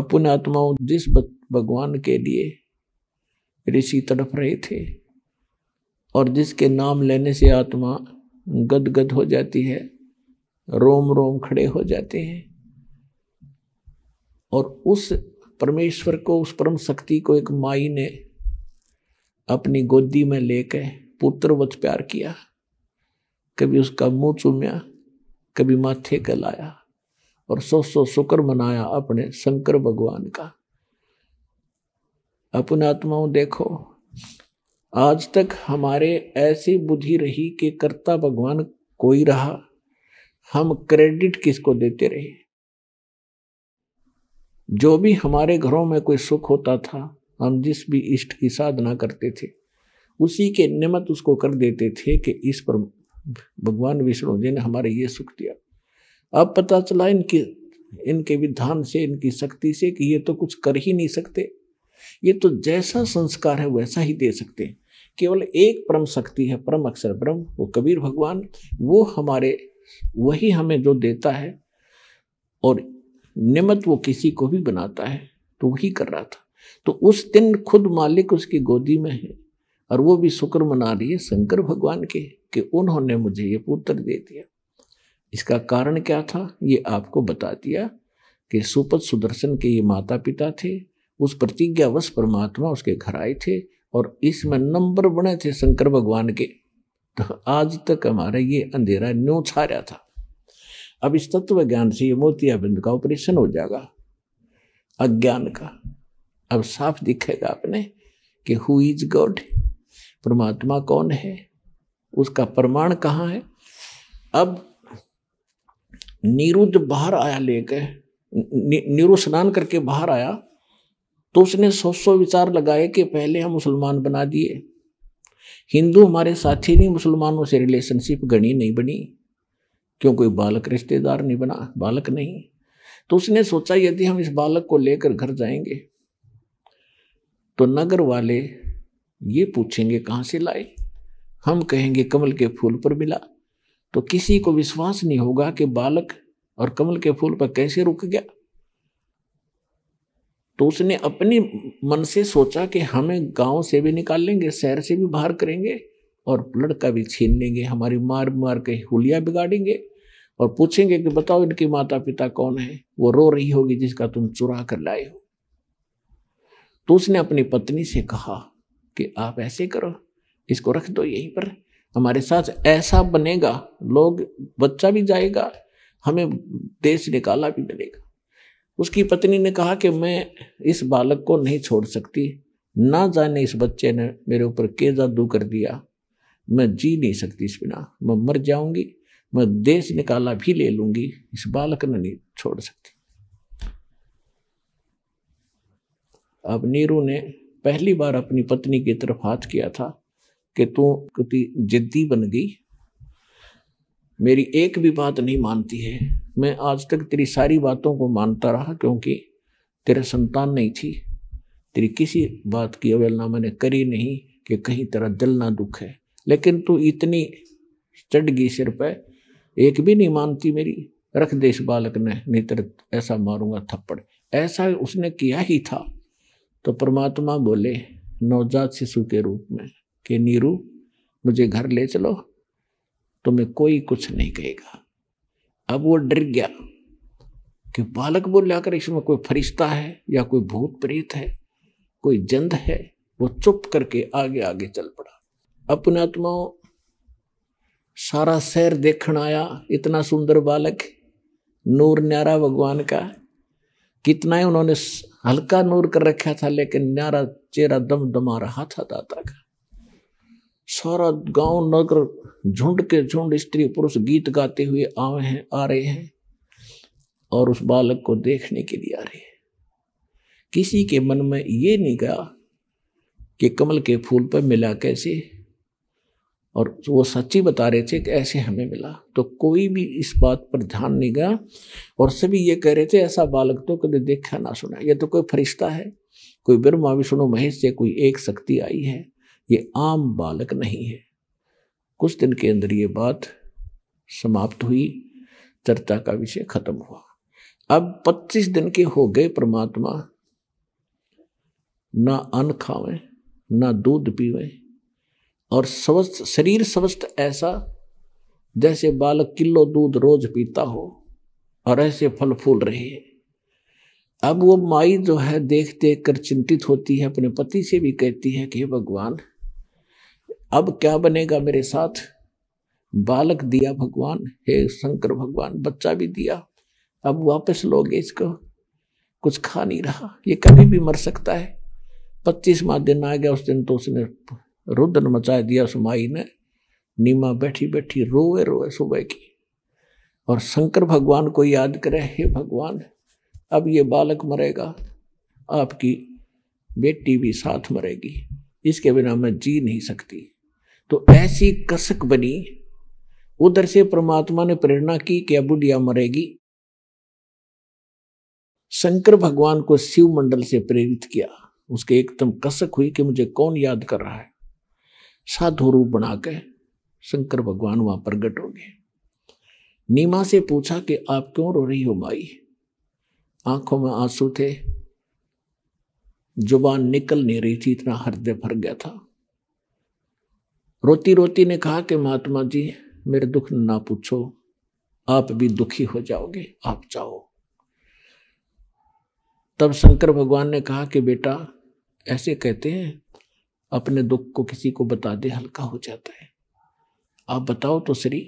अपन आत्माओं जिस भगवान के लिए ऋषि तड़प रहे थे और जिसके नाम लेने से आत्मा गदगद हो जाती है रोम रोम खड़े हो जाते हैं और उस परमेश्वर को उस परम शक्ति को एक माई ने अपनी गोदी में लेके पुत्रवत प्यार किया कभी उसका मुंह चूमिया कभी माथे कहलाया और सौ सौ शुक्र मनाया अपने शंकर भगवान का अपने आत्माओं देखो आज तक हमारे ऐसी बुद्धि रही कि कर्ता भगवान कोई रहा हम क्रेडिट किसको देते रहे जो भी हमारे घरों में कोई सुख होता था हम जिस भी इष्ट की साधना करते थे उसी के निमित उसको कर देते थे कि इस पर भगवान विष्णु जी ने हमारे ये सुख दिया अब पता चला इनकी इनके विधान से इनकी शक्ति से कि ये तो कुछ कर ही नहीं सकते ये तो जैसा संस्कार है वैसा ही दे सकते हैं केवल एक परम शक्ति है परम अक्षर ब्रह्म वो कबीर भगवान वो हमारे वही हमें जो देता है और निमत वो किसी को भी बनाता है तो वही कर रहा था तो उस दिन खुद मालिक उसकी गोदी में है और वो भी शुक्र मना रही है शंकर भगवान के कि उन्होंने मुझे ये पुत्र दे दिया इसका कारण क्या था ये आपको बता दिया कि सुपत सुदर्शन के ये माता पिता थे उस प्रतिज्ञावश परमात्मा उसके घर आए थे और इसमें नंबर बने थे शंकर भगवान के तो आज तक हमारा ये अंधेरा न्यू छा रहा था अब इस तत्व ज्ञान से ये मोतियाबिंद का ऑपरेशन हो जाएगा अज्ञान का अब साफ दिखेगा आपने कि हु इज गॉड परमात्मा कौन है उसका प्रमाण कहाँ है अब जब बाहर आया लेके नि, नीरु स्नान करके बाहर आया तो उसने सौ सौ विचार लगाए कि पहले हम मुसलमान बना दिए हिंदू हमारे साथी नहीं मुसलमानों से रिलेशनशिप गणी नहीं बनी क्यों कोई बालक रिश्तेदार नहीं बना बालक नहीं तो उसने सोचा यदि हम इस बालक को लेकर घर जाएंगे तो नगर वाले ये पूछेंगे कहाँ से लाए हम कहेंगे कमल के फूल पर मिला तो किसी को विश्वास नहीं होगा कि बालक और कमल के फूल पर कैसे रुक गया तो उसने अपने मन से सोचा कि हमें गांव से भी निकाल लेंगे शहर से भी बाहर करेंगे और लड़का भी छीन लेंगे हमारी मार मार के हुलिया बिगाड़ेंगे और पूछेंगे कि बताओ इनके माता पिता कौन है वो रो रही होगी जिसका तुम चुरा कर लाए हो तो उसने अपनी पत्नी से कहा कि आप ऐसे करो इसको रख दो यहीं पर हमारे साथ ऐसा बनेगा लोग बच्चा भी जाएगा हमें देश निकाला भी मिलेगा उसकी पत्नी ने कहा कि मैं इस बालक को नहीं छोड़ सकती ना जाने इस बच्चे ने मेरे ऊपर के जादू कर दिया मैं जी नहीं सकती इस बिना मैं मर जाऊंगी मैं देश निकाला भी ले लूंगी इस बालक ने नहीं छोड़ सकती अब नीरू ने पहली बार अपनी पत्नी की तरफ हाथ किया था कि तू कति जिद्दी बन गई मेरी एक भी बात नहीं मानती है मैं आज तक तेरी सारी बातों को मानता रहा क्योंकि तेरा संतान नहीं थी तेरी किसी बात की अवहेलना मैंने करी नहीं कि कहीं तेरा दिल ना दुख है लेकिन तू इतनी चढ़ गई सिर पर एक भी नहीं मानती मेरी रख इस बालक ने नेत्र ऐसा मारूंगा थप्पड़ ऐसा उसने किया ही था तो परमात्मा बोले नवजात शिशु के रूप में कि नीरू मुझे घर ले चलो तुम्हें कोई कुछ नहीं कहेगा अब वो डर गया कि बालक बोले कर इसमें कोई फरिश्ता है या कोई भूत प्रेत है कोई जंद है वो चुप करके आगे आगे चल पड़ा अपने आत्माओं सारा शहर देखण आया इतना सुंदर बालक नूर न्यारा भगवान का कितना ही उन्होंने हल्का नूर कर रखा था लेकिन न्यारा चेहरा दम दमा रहा था दाता का सारा गांव नगर झुंड के झुंड स्त्री पुरुष गीत गाते हुए आवे हैं आ रहे हैं और उस बालक को देखने के लिए आ रहे हैं किसी के मन में ये नहीं गया कि कमल के फूल पर मिला कैसे और वो सच्ची बता रहे थे कि ऐसे हमें मिला तो कोई भी इस बात पर ध्यान नहीं गया और सभी ये कह रहे थे ऐसा बालक तो कभी देखा ना सुना ये तो कोई फरिश्ता है कोई ब्रह्मा विष्णु महेश से कोई एक शक्ति आई है ये आम बालक नहीं है कुछ दिन के अंदर ये बात समाप्त हुई चर्चा का विषय खत्म हुआ अब 25 दिन के हो गए परमात्मा ना अन्न खावें ना दूध पीवें और स्वस्थ शरीर स्वस्थ ऐसा जैसे बालक किलो दूध रोज पीता हो और ऐसे फल फूल रहे हैं अब वो माई जो है देख देख कर चिंतित होती है अपने पति से भी कहती है कि भगवान अब क्या बनेगा मेरे साथ बालक दिया भगवान हे शंकर भगवान बच्चा भी दिया अब वापस लोगे इसको कुछ खा नहीं रहा ये कभी भी मर सकता है पच्चीस माँ दिन आ गया उस दिन तो उसने रुदन मचा दिया सुमाई ने नीमा बैठी बैठी रोए रोए सुबह की और शंकर भगवान को याद करे हे भगवान अब ये बालक मरेगा आपकी बेटी भी साथ मरेगी इसके बिना मैं जी नहीं सकती तो ऐसी कसक बनी उधर से परमात्मा ने प्रेरणा की कि अबुडिया मरेगी शंकर भगवान को शिव मंडल से प्रेरित किया उसके एकदम कसक हुई कि मुझे कौन याद कर रहा है साधु रूप बनाकर शंकर भगवान वहां प्रकट हो गए नीमा से पूछा कि आप क्यों रो रही हो माई आंखों में आंसू थे जुबान निकल नहीं रही थी इतना हृदय भर गया था रोती रोती ने कहा कि महात्मा जी मेरे दुख ना पूछो आप भी दुखी हो जाओगे आप जाओ तब शंकर भगवान ने कहा कि बेटा ऐसे कहते हैं अपने दुख को किसी को बता दे हल्का हो जाता है आप बताओ तो श्री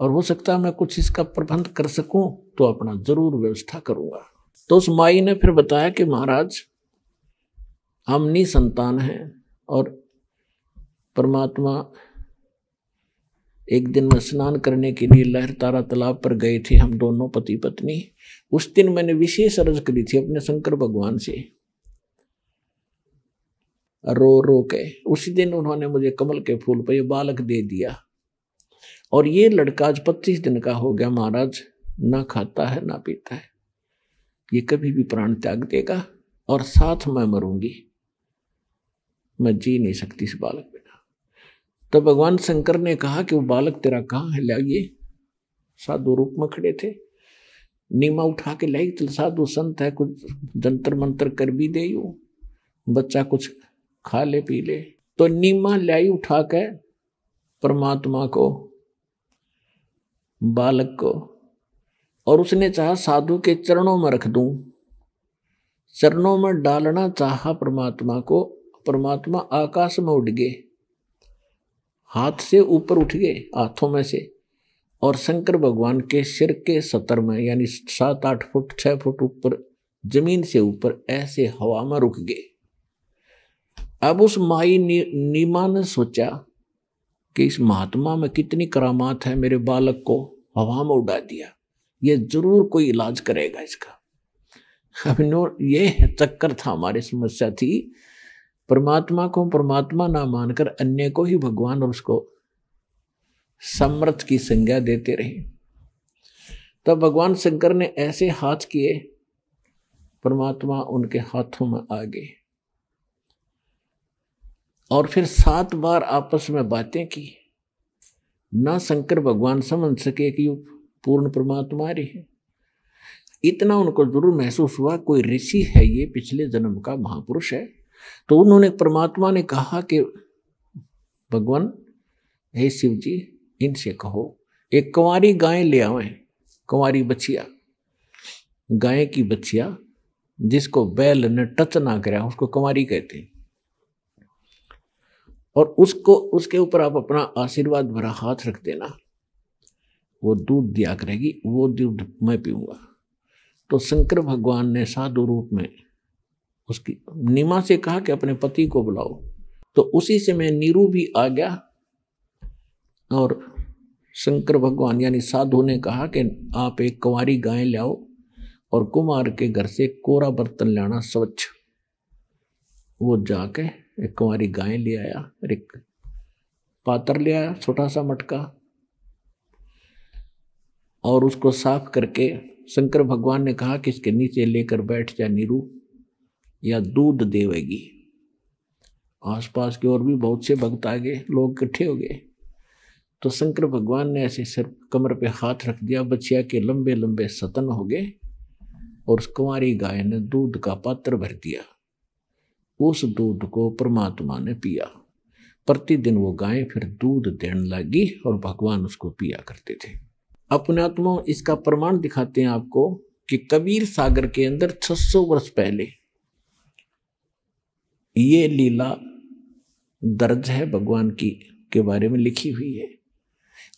और हो सकता है मैं कुछ इसका प्रबंध कर सकूं तो अपना जरूर व्यवस्था करूंगा तो उस माई ने फिर बताया कि महाराज हम नी संतान हैं और परमात्मा एक दिन मैं स्नान करने के लिए लहर तारा तालाब पर गए थे हम दोनों पति पत्नी उस दिन मैंने विशेष अर्ज करी थी अपने शंकर भगवान से रो रो के उसी दिन उन्होंने मुझे कमल के फूल पर यह बालक दे दिया और ये लड़का आज पच्चीस दिन का हो गया महाराज ना खाता है ना पीता है ये कभी भी प्राण त्याग देगा और साथ मैं मरूंगी मैं जी नहीं सकती इस बालक बिना तो भगवान शंकर ने कहा कि वो बालक तेरा कहाँ है लाइए साधु रूप में खड़े थे नीमा उठा के लाई तो साधु संत है कुछ जंतर मंत्र कर भी दे बच्चा कुछ खा ले पी ले तो नीमा लाई उठा के परमात्मा को बालक को और उसने चाहा साधु के चरणों में रख दूं चरणों में डालना चाहा परमात्मा को परमात्मा आकाश में उठ गए हाथ से ऊपर उठ गए हाथों में से और शंकर भगवान के सिर के सतर में यानी सात आठ फुट छः फुट ऊपर जमीन से ऊपर ऐसे हवा में रुक गए अब उस माई नीमा ने सोचा कि इस महात्मा में कितनी करामात है मेरे बालक को हवा में उड़ा दिया ये जरूर कोई इलाज करेगा इसका अब ये चक्कर था हमारी समस्या थी परमात्मा को परमात्मा ना मानकर अन्य को ही भगवान और उसको समर्थ की संज्ञा देते रहे तब भगवान शंकर ने ऐसे हाथ किए परमात्मा उनके हाथों में आ गए और फिर सात बार आपस में बातें की ना शंकर भगवान समझ सके कि वो पूर्ण परमात्मा रही है इतना उनको जरूर महसूस हुआ कोई ऋषि है ये पिछले जन्म का महापुरुष है तो उन्होंने परमात्मा ने कहा कि भगवान हे शिव जी इनसे कहो एक कुंवारी गाय ले आवे कुंवारी बछिया गाय की बछिया जिसको बैल ने टच ना कराया उसको कुंवारी कहते हैं और उसको उसके ऊपर आप अपना आशीर्वाद भरा हाथ रख देना वो दूध दिया करेगी वो दूध मैं पीऊंगा तो शंकर भगवान ने साधु रूप में उसकी निमा से कहा कि अपने पति को बुलाओ तो उसी से मैं नीरू भी आ गया और शंकर भगवान यानी साधु ने कहा कि आप एक कुंवारी गाय लाओ और कुमार के घर से कोरा बर्तन लाना स्वच्छ वो जाके एक कुंवारी गाय ले आया और एक पात्र ले आया छोटा सा मटका और उसको साफ करके शंकर भगवान ने कहा कि इसके नीचे लेकर बैठ जा नीरू या दूध देवेगी आसपास के और भी बहुत से भक्त आ गए लोग इकट्ठे हो गए तो शंकर भगवान ने ऐसे सिर कमर पे हाथ रख दिया बच्चिया के लंबे लंबे सतन हो गए और उस कुंवारी गाय ने दूध का पात्र भर दिया उस दूध को परमात्मा ने पिया प्रतिदिन वो गाय फिर दूध देने लगी और भगवान उसको पिया करते थे अपने आत्मा इसका प्रमाण दिखाते हैं आपको कि कबीर सागर के अंदर 600 वर्ष पहले ये लीला दर्ज है भगवान की के बारे में लिखी हुई है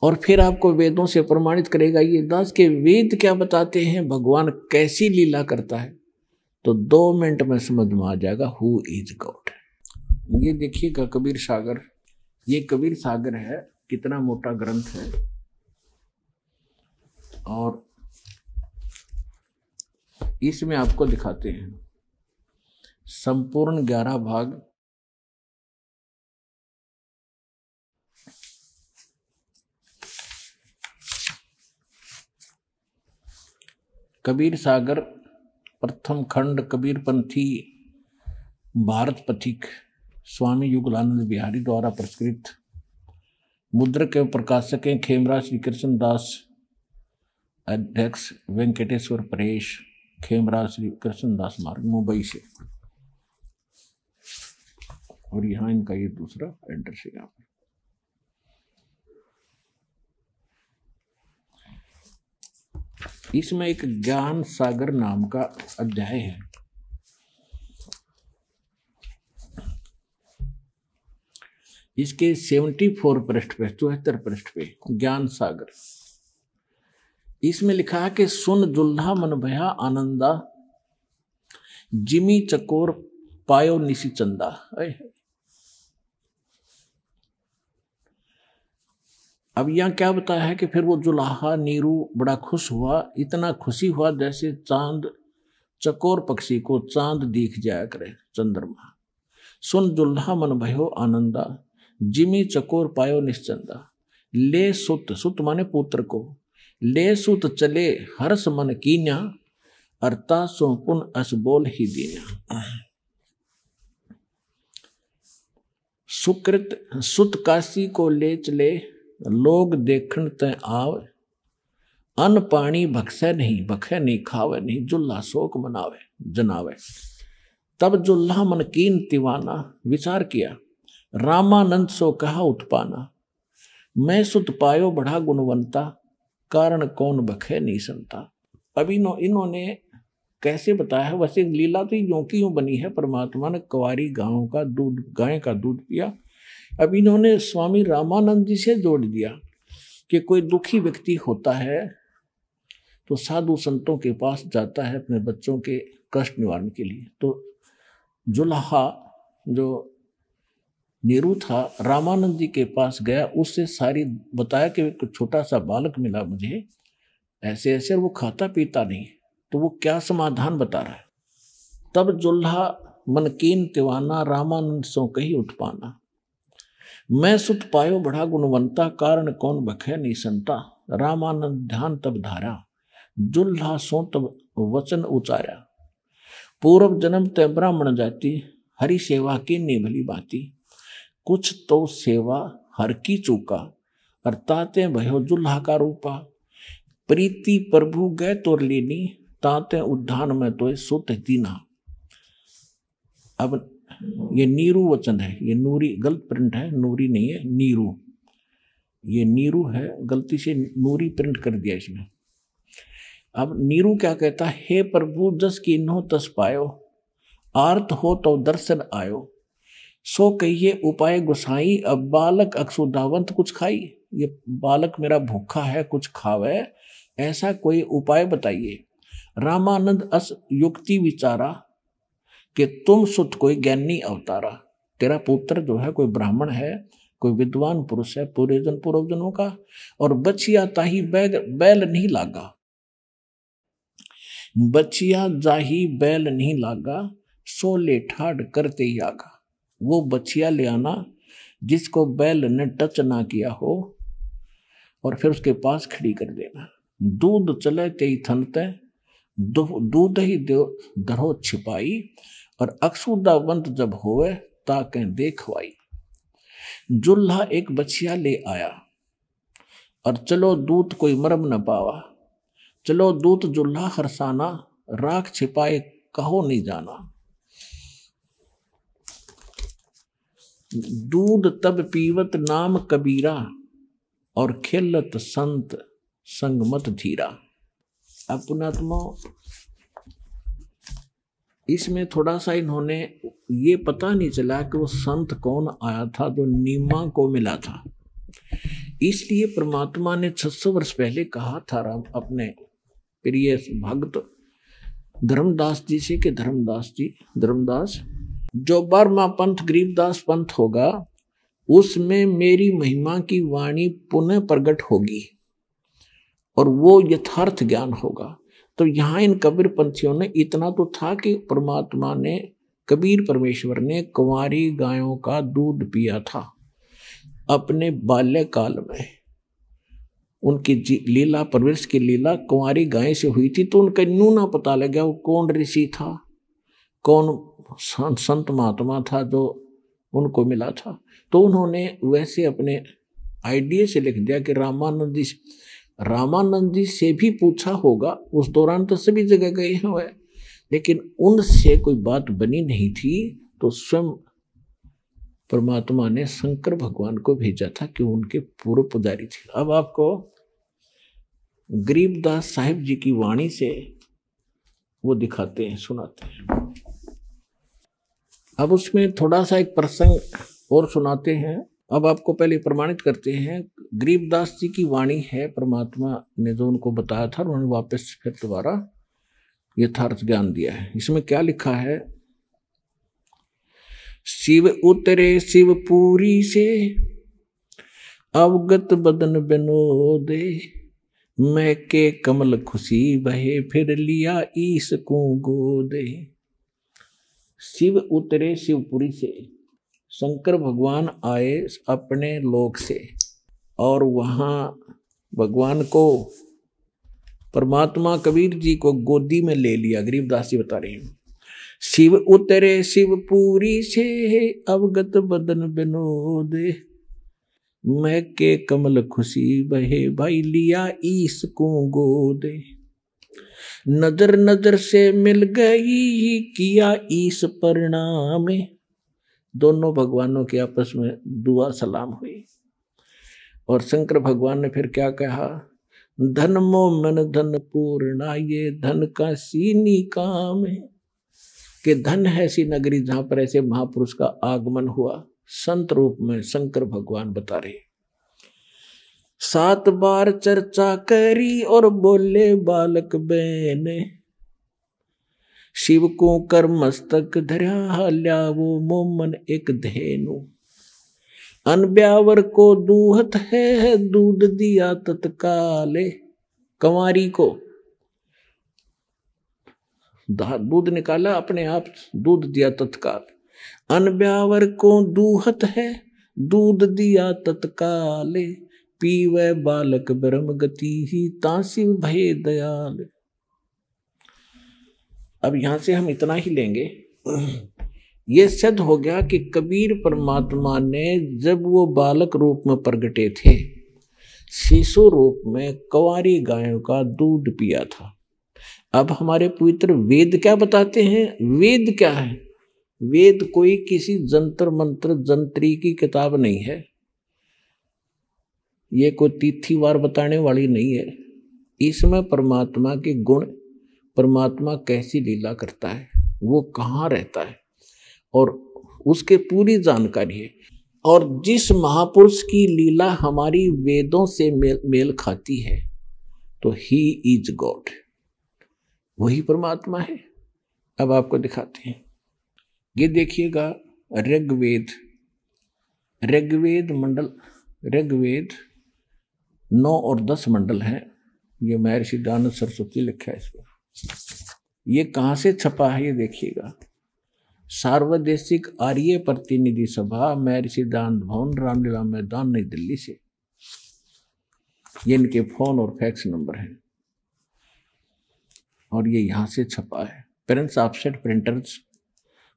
और फिर आपको वेदों से प्रमाणित करेगा ये दास के वेद क्या बताते हैं भगवान कैसी लीला करता है तो दो मिनट में समझ में आ जाएगा हु इज गॉड ये देखिएगा कबीर सागर ये कबीर सागर है कितना मोटा ग्रंथ है और इसमें आपको दिखाते हैं संपूर्ण ग्यारह भाग कबीर सागर प्रथम खंड कबीरपंथी भारत पथिक स्वामी युगलानंद बिहारी द्वारा पुरस्कृत मुद्रक एवं प्रकाशक हैं खेमराज श्री कृष्ण दास अध्यक्ष वेंकटेश्वर परेश खेमराज श्री कृष्ण दास मार्ग मुंबई से और यहाँ इनका ये दूसरा एड्रेस है यहाँ पर इसमें एक ज्ञान सागर नाम का अध्याय है इसके सेवेंटी फोर पृष्ठ पे चौहत्तर पृष्ठ पे ज्ञान सागर इसमें लिखा है कि सुन दुल्हा मन भया आनंदा जिमी चकोर पायो निशी चंदा अब यहाँ क्या बताया है कि फिर वो जुलाहा नीरू बड़ा खुश हुआ इतना खुशी हुआ जैसे चांद चकोर पक्षी को चांद दिख जाया करे चंद्रमा सुन जुल्हा मन भयो आनंदा जिमी चकोर पायो निश्चंदा ले सुत सुत माने पुत्र को ले सुत चले हर्ष मन कीन्या अर्ता सोपुन असबोल ही दीना सुकृत सुत काशी को ले चले लोग देखण तय आव अन पाणी भक्से नहीं भखे नहीं खावे नहीं जुल्ला शोक मनावे जनावे तब जुल्ला मन कीन तिवाना विचार किया रामानंद सो कहा उत्पाना मैं सुत पायो बड़ा गुणवंता कारण कौन बखे नहीं संता अब नो इन्होंने कैसे बताया है वैसे लीला तो यूं की यूं बनी है परमात्मा ने कुवारी गायों का दूध गाय का दूध पिया अब इन्होंने स्वामी रामानंद जी से जोड़ दिया कि कोई दुखी व्यक्ति होता है तो साधु संतों के पास जाता है अपने बच्चों के कष्ट निवारण के लिए तो जुल्हा जो नीरू था रामानंद जी के पास गया उससे सारी बताया कि एक छोटा सा बालक मिला मुझे ऐसे ऐसे वो खाता पीता नहीं तो वो क्या समाधान बता रहा है तब जुल्हा मनकीन तिवाना रामानंद सो कही उठ पाना मैं सुत पायो बढ़ा गुणवंता कारण कौन बखे निसंता रामानंद ध्यान तब धारा जुल्हा सो तब वचन उचारा पूर्व जन्म ते ब्राह्मण जाति हरि सेवा की निभली बाती कुछ तो सेवा हर की चूका अर्थाते भयो जुल्हा का रूपा प्रीति प्रभु गए तोर लेनी ताते उद्धान में तो सुत दीना अब ये नीरू वचन है ये नूरी गलत प्रिंट है नूरी नहीं है नीरू ये नीरू है गलती से नूरी प्रिंट कर दिया इसमें अब नीरू क्या कहता है हे प्रभु जस की नो तस पायो आर्त हो तो दर्शन आयो सो कहिए उपाय गुसाई अब बालक अक्सुदावंत कुछ खाई ये बालक मेरा भूखा है कुछ खावे ऐसा कोई उपाय बताइए रामानंद अस युक्ति विचारा कि तुम सुत कोई ज्ञानी अवतारा तेरा पुत्र जो है कोई ब्राह्मण है कोई विद्वान पुरुष है पूरे जन पूर्वजनों का और बचिया ताही बैग बैल नहीं लागा बचिया जाही बैल नहीं लागा सो ले ठाड करते ही आगा वो बचिया ले आना जिसको बैल ने टच ना किया हो और फिर उसके पास खड़ी कर देना दूध चले तेई ही थनते दूध ही धरो छिपाई और अक्सुदावंत जब होवे ता कह देखवाई जुल्हा एक बछिया ले आया और चलो दूत कोई मरम न पावा चलो दूत जुल्हा हरसाना राख छिपाए कहो नहीं जाना दूध तब पीवत नाम कबीरा और खेलत संत संगमत धीरा अपनात्मा इसमें थोड़ा सा इन्होंने ये पता नहीं चला कि वो संत कौन आया था जो नीमा को मिला था इसलिए परमात्मा ने 600 वर्ष पहले कहा था राम अपने प्रिय भक्त धर्मदास जी से कि धर्मदास जी धर्मदास जो बर्मा पंथ गरीबदास पंथ होगा उसमें मेरी महिमा की वाणी पुनः प्रकट होगी और वो यथार्थ ज्ञान होगा तो यहाँ इन कबीर पंथियों ने इतना तो था कि परमात्मा ने कबीर परमेश्वर ने कुंवारी गायों का दूध पिया था अपने बाल्यकाल में उनकी लीला परवेश की लीला कुंवारी गाय से हुई थी तो उनका नूना पता लग गया वो कौन ऋषि था कौन संत महात्मा था जो उनको मिला था तो उन्होंने वैसे अपने आइडिया से लिख दिया कि रामानंद जी रामानंद जी से भी पूछा होगा उस दौरान तो सभी जगह गए हुए लेकिन उनसे कोई बात बनी नहीं थी तो स्वयं परमात्मा ने शंकर भगवान को भेजा था कि उनके पूर्व पुजारी थे अब आपको गरीबदास साहिब जी की वाणी से वो दिखाते हैं सुनाते हैं अब उसमें थोड़ा सा एक प्रसंग और सुनाते हैं अब आपको पहले प्रमाणित करते हैं गरीबदास जी की वाणी है परमात्मा ने जो उनको बताया था उन्होंने वापस फिर दोबारा यथार्थ ज्ञान दिया है इसमें क्या लिखा है शिव उतरे शिव पूरी से अवगत बदन बिनोदे मैं के कमल खुशी बहे फिर लिया ईस को गोदे शिव उतरे शिवपुरी से शंकर भगवान आए अपने लोक से और वहाँ भगवान को परमात्मा कबीर जी को गोदी में ले लिया गरीबदास जी बता रही हूँ शिव उतरे शिव पूरी से अवगत बदन बिनोद मैं के कमल खुशी बहे भाई लिया ईस को गोद नजर नजर से मिल गई किया ईस परिणाम दोनों भगवानों की आपस में दुआ सलाम हुई और शंकर भगवान ने फिर क्या कहा धन मन धन पूर्णा ये धन का सीनी काम है कि धन है ऐसी नगरी जहां पर ऐसे महापुरुष का आगमन हुआ संत रूप में शंकर भगवान बता रहे सात बार चर्चा करी और बोले बालक बहने शिव को कर मस्तक धरा वो मोमन एक धेनु अनब्यावर को दूहत है दूध दिया तत्काले कंवारी को दूध निकाला अपने आप दूध दिया तत्काल अनब्यावर को दूहत है दूध दिया तत्काले पीवे बालक ब्रह्म गति ही ताशिव भय दयाल अब यहाँ से हम इतना ही लेंगे ये सिद्ध हो गया कि कबीर परमात्मा ने जब वो बालक रूप में प्रगटे थे शिशु रूप में कवारी गायों का दूध पिया था अब हमारे पवित्र वेद क्या बताते हैं वेद क्या है वेद कोई किसी जंतर मंत्र जंत्री की किताब नहीं है ये कोई तिथि वार बताने वाली नहीं है इसमें परमात्मा के गुण परमात्मा कैसी लीला करता है वो कहाँ रहता है और उसके पूरी जानकारी है और जिस महापुरुष की लीला हमारी वेदों से मेल मेल खाती है तो ही इज गॉड वही परमात्मा है अब आपको दिखाते हैं ये देखिएगा ऋग्वेद ऋग्वेद मंडल ऋग्वेद नौ और दस मंडल हैं ये महर्षि दानंद सरस्वती लिखा है इसमें ये कहाँ से छपा है ये देखिएगा सार्वदेशिक आर्य प्रतिनिधि सभा महर्षि दान भवन रामलीला मैदान नई दिल्ली से ये इनके फोन और फैक्स नंबर है और ये यहाँ से छपा है पेरेंट्स ऑफसेट प्रिंटर्स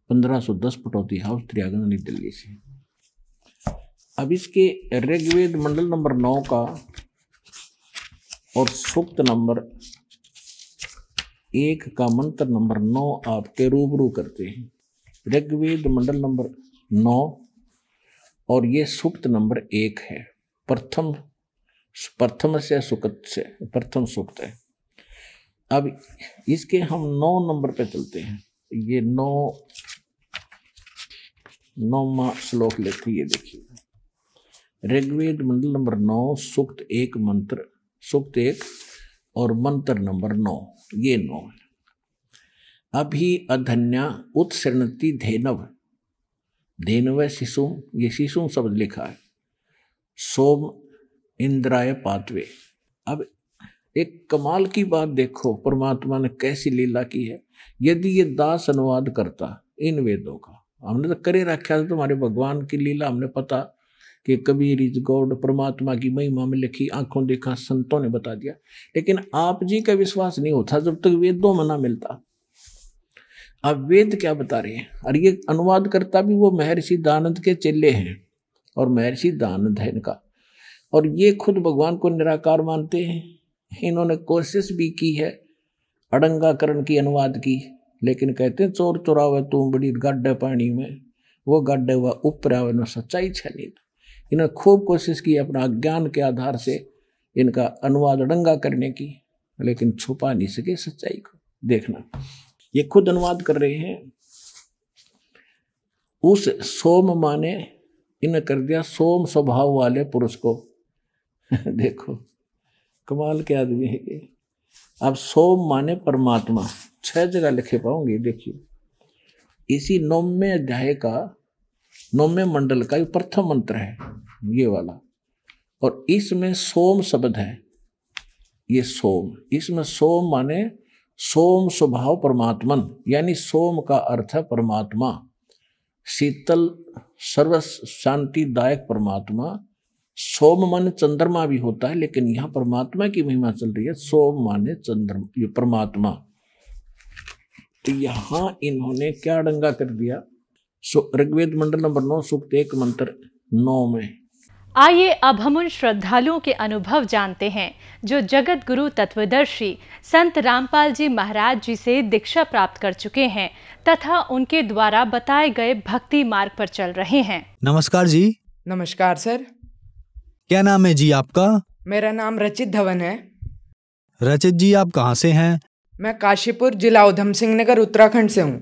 पंद्रह सौ दस पटौती हाउस त्रियागंज नई दिल्ली से अब इसके ऋग्वेद मंडल नंबर नौ का और सूक्त नंबर एक का मंत्र नंबर नौ आपके रूबरू करते हैं ऋग्वेद मंडल नंबर नौ और ये सुक्त नंबर एक है प्रथम प्रथम से सुक्त से प्रथम सुक्त है अब इसके हम नौ नंबर पे चलते हैं ये नौ नौवा श्लोक लेते ये देखिए ऋग्वेद मंडल नंबर नौ सुक्त एक मंत्र सुक्त एक और मंत्र नंबर नौ ये नौ अभी अधन्या उत्सृणती धेनव धेनव शिशु ये शिशु शब्द लिखा है सोम इंद्राय पातवे अब एक कमाल की बात देखो परमात्मा ने कैसी लीला की है यदि ये दास अनुवाद करता इन वेदों का हमने तो करे रखा था तुम्हारे भगवान की लीला हमने पता कि कबीर इज गॉड परमात्मा की महिमा में लिखी आंखों देखा संतों ने बता दिया लेकिन आप जी का विश्वास नहीं होता जब तक वेदों में ना मिलता अब वेद क्या बता रहे हैं और ये अनुवाद करता भी वो महर्षि दानंद के चेले हैं और महर्षि दानंद है इनका और ये खुद भगवान को निराकार मानते हैं इन्होंने कोशिश भी की है अड़ंगाकरण की अनुवाद की लेकिन कहते हैं चोर हुआ तुम बड़ी गड्ढे पानी में वो गड्ढे हुआ ऊपर आवे न सच्चाई था इन्होंने खूब कोशिश की अपना ज्ञान के आधार से इनका अनुवाद अडंगा करने की लेकिन छुपा नहीं सके सच्चाई को देखना ये खुद अनुवाद कर रहे हैं उस सोम माने इन कर दिया सोम स्वभाव वाले पुरुष को देखो कमाल के आदमी है ये अब सोम माने परमात्मा छह जगह लिखे पाऊंगी देखिए इसी नौमे अध्याय का नौमे मंडल का ये प्रथम मंत्र है ये वाला और इसमें सोम शब्द है ये सोम इसमें सोम माने सोम स्वभाव परमात्मन यानी सोम का अर्थ है परमात्मा शीतल सर्व शांतिदायक परमात्मा सोम माने चंद्रमा भी होता है लेकिन यहाँ परमात्मा की महिमा चल रही है सोम माने चंद्रमा ये परमात्मा तो यहाँ इन्होंने क्या डंगा कर दिया ऋग्वेद मंडल नंबर नौ सूक्त एक मंत्र नौ में आइए अब हम उन श्रद्धालुओं के अनुभव जानते हैं जो जगत गुरु तत्वदर्शी संत रामपाल जी महाराज जी से दीक्षा प्राप्त कर चुके हैं तथा उनके द्वारा बताए गए भक्ति मार्ग पर चल रहे हैं नमस्कार जी नमस्कार सर क्या नाम है जी आपका मेरा नाम रचित धवन है रचित जी आप कहाँ से हैं मैं काशीपुर जिला उधम सिंह नगर उत्तराखंड से हूँ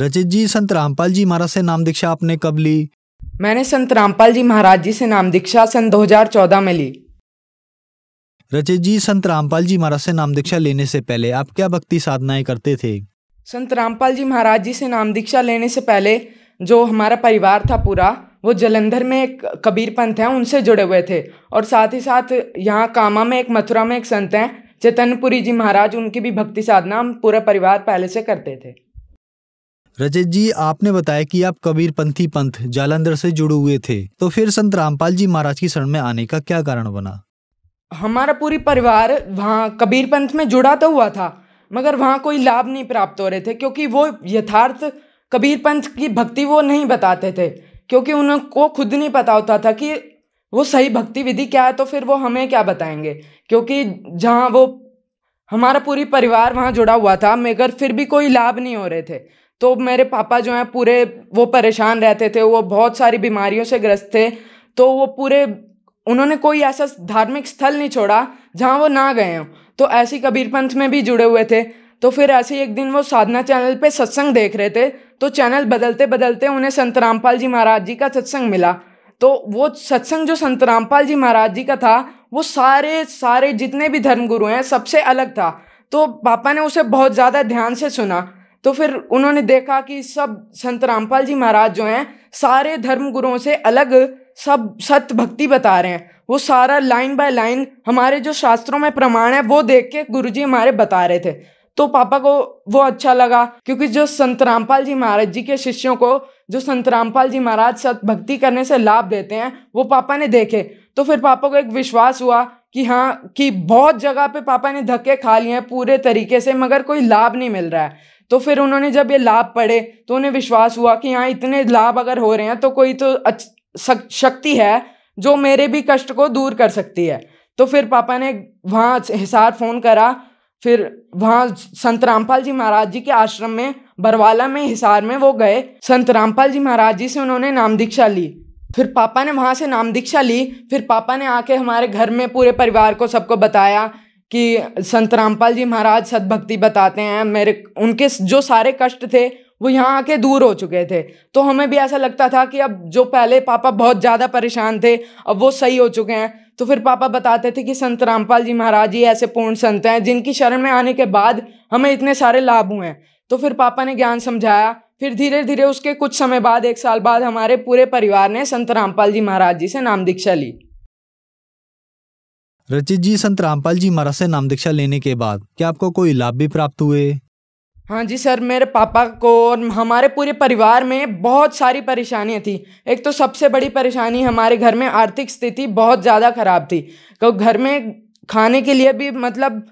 रचित जी संत रामपाल जी महाराज से नाम दीक्षा आपने कब ली मैंने संत रामपाल जी महाराज जी से नाम दीक्षा सन 2014 में ली रचित जी संत रामपाल जी महाराज से नाम दीक्षा लेने से पहले आप क्या भक्ति साधनाएं करते थे संत रामपाल जी महाराज जी से नाम दीक्षा लेने से पहले जो हमारा परिवार था पूरा वो जलंधर में एक कबीर पंथ है उनसे जुड़े हुए थे और साथ ही साथ यहाँ कामा में एक मथुरा में एक संत हैं चेतनपुरी जी महाराज उनकी भी भक्ति साधना हम पूरा परिवार पहले से करते थे रजत जी आपने बताया कि आप कबीरपंथी पंथ जालंधर से जुड़े हुए थे तो फिर संत रामपाल जी महाराज की शरण में आने का क्या कारण बना हमारा पूरी परिवार वहाँ कबीर पंथ में जुड़ा तो हुआ था मगर वहाँ कोई लाभ नहीं प्राप्त हो रहे थे क्योंकि वो यथार्थ कबीर पंथ की भक्ति वो नहीं बताते थे क्योंकि उनको खुद नहीं पता होता था कि वो सही भक्ति विधि क्या है तो फिर वो हमें क्या बताएंगे क्योंकि जहाँ वो हमारा पूरी परिवार वहाँ जुड़ा हुआ था मगर फिर भी कोई लाभ नहीं हो रहे थे तो मेरे पापा जो हैं पूरे वो परेशान रहते थे वो बहुत सारी बीमारियों से ग्रस्त थे तो वो पूरे उन्होंने कोई ऐसा धार्मिक स्थल नहीं छोड़ा जहाँ वो ना गए हों तो ऐसे कबीर पंथ में भी जुड़े हुए थे तो फिर ऐसे ही एक दिन वो साधना चैनल पे सत्संग देख रहे थे तो चैनल बदलते बदलते उन्हें संत रामपाल जी महाराज जी का सत्संग मिला तो वो सत्संग जो संत रामपाल जी महाराज जी का था वो सारे सारे जितने भी धर्मगुरु हैं सबसे अलग था तो पापा ने उसे बहुत ज़्यादा ध्यान से सुना तो फिर उन्होंने देखा कि सब संत रामपाल जी महाराज जो हैं सारे धर्म गुरुओं से अलग सब सत भक्ति बता रहे हैं वो सारा लाइन बाय लाइन हमारे जो शास्त्रों में प्रमाण है वो देख के गुरु जी हमारे बता रहे थे तो पापा को वो अच्छा लगा क्योंकि जो संत रामपाल जी महाराज जी के शिष्यों को जो संत रामपाल जी महाराज सत भक्ति करने से लाभ देते हैं वो पापा ने देखे तो फिर पापा को एक विश्वास हुआ कि हाँ कि बहुत जगह पे पापा ने धक्के खा लिए हैं पूरे तरीके से मगर कोई लाभ नहीं मिल रहा है तो फिर उन्होंने जब ये लाभ पढ़े तो उन्हें विश्वास हुआ कि हाँ इतने लाभ अगर हो रहे हैं तो कोई तो शक्ति है जो मेरे भी कष्ट को दूर कर सकती है तो फिर पापा ने वहाँ हिसार फ़ोन करा फिर वहाँ संत रामपाल जी महाराज जी के आश्रम में बरवाला में हिसार में वो गए संत रामपाल जी महाराज जी से उन्होंने नाम दीक्षा ली फिर पापा ने वहाँ से नाम दीक्षा ली फिर पापा ने आके हमारे घर में पूरे परिवार को सबको बताया कि संत रामपाल जी महाराज सदभक्ति बताते हैं मेरे उनके जो सारे कष्ट थे वो यहाँ आके दूर हो चुके थे तो हमें भी ऐसा लगता था कि अब जो पहले पापा बहुत ज़्यादा परेशान थे अब वो सही हो चुके हैं तो फिर पापा बताते थे कि संत रामपाल जी महाराज जी ऐसे पूर्ण संत हैं जिनकी शरण में आने के बाद हमें इतने सारे लाभ हुए हैं तो फिर पापा ने ज्ञान समझाया फिर धीरे धीरे उसके कुछ समय बाद एक साल बाद हमारे पूरे परिवार ने संत रामपाल जी महाराज जी से नाम दीक्षा ली रचित जी संत रामपाल जी महाराज से नाम दीक्षा लेने के बाद क्या आपको कोई लाभ भी प्राप्त हुए हाँ जी सर मेरे पापा को और हमारे पूरे परिवार में बहुत सारी परेशानियाँ थी एक तो सबसे बड़ी परेशानी हमारे घर में आर्थिक स्थिति बहुत ज़्यादा खराब थी क्योंकि तो घर में खाने के लिए भी मतलब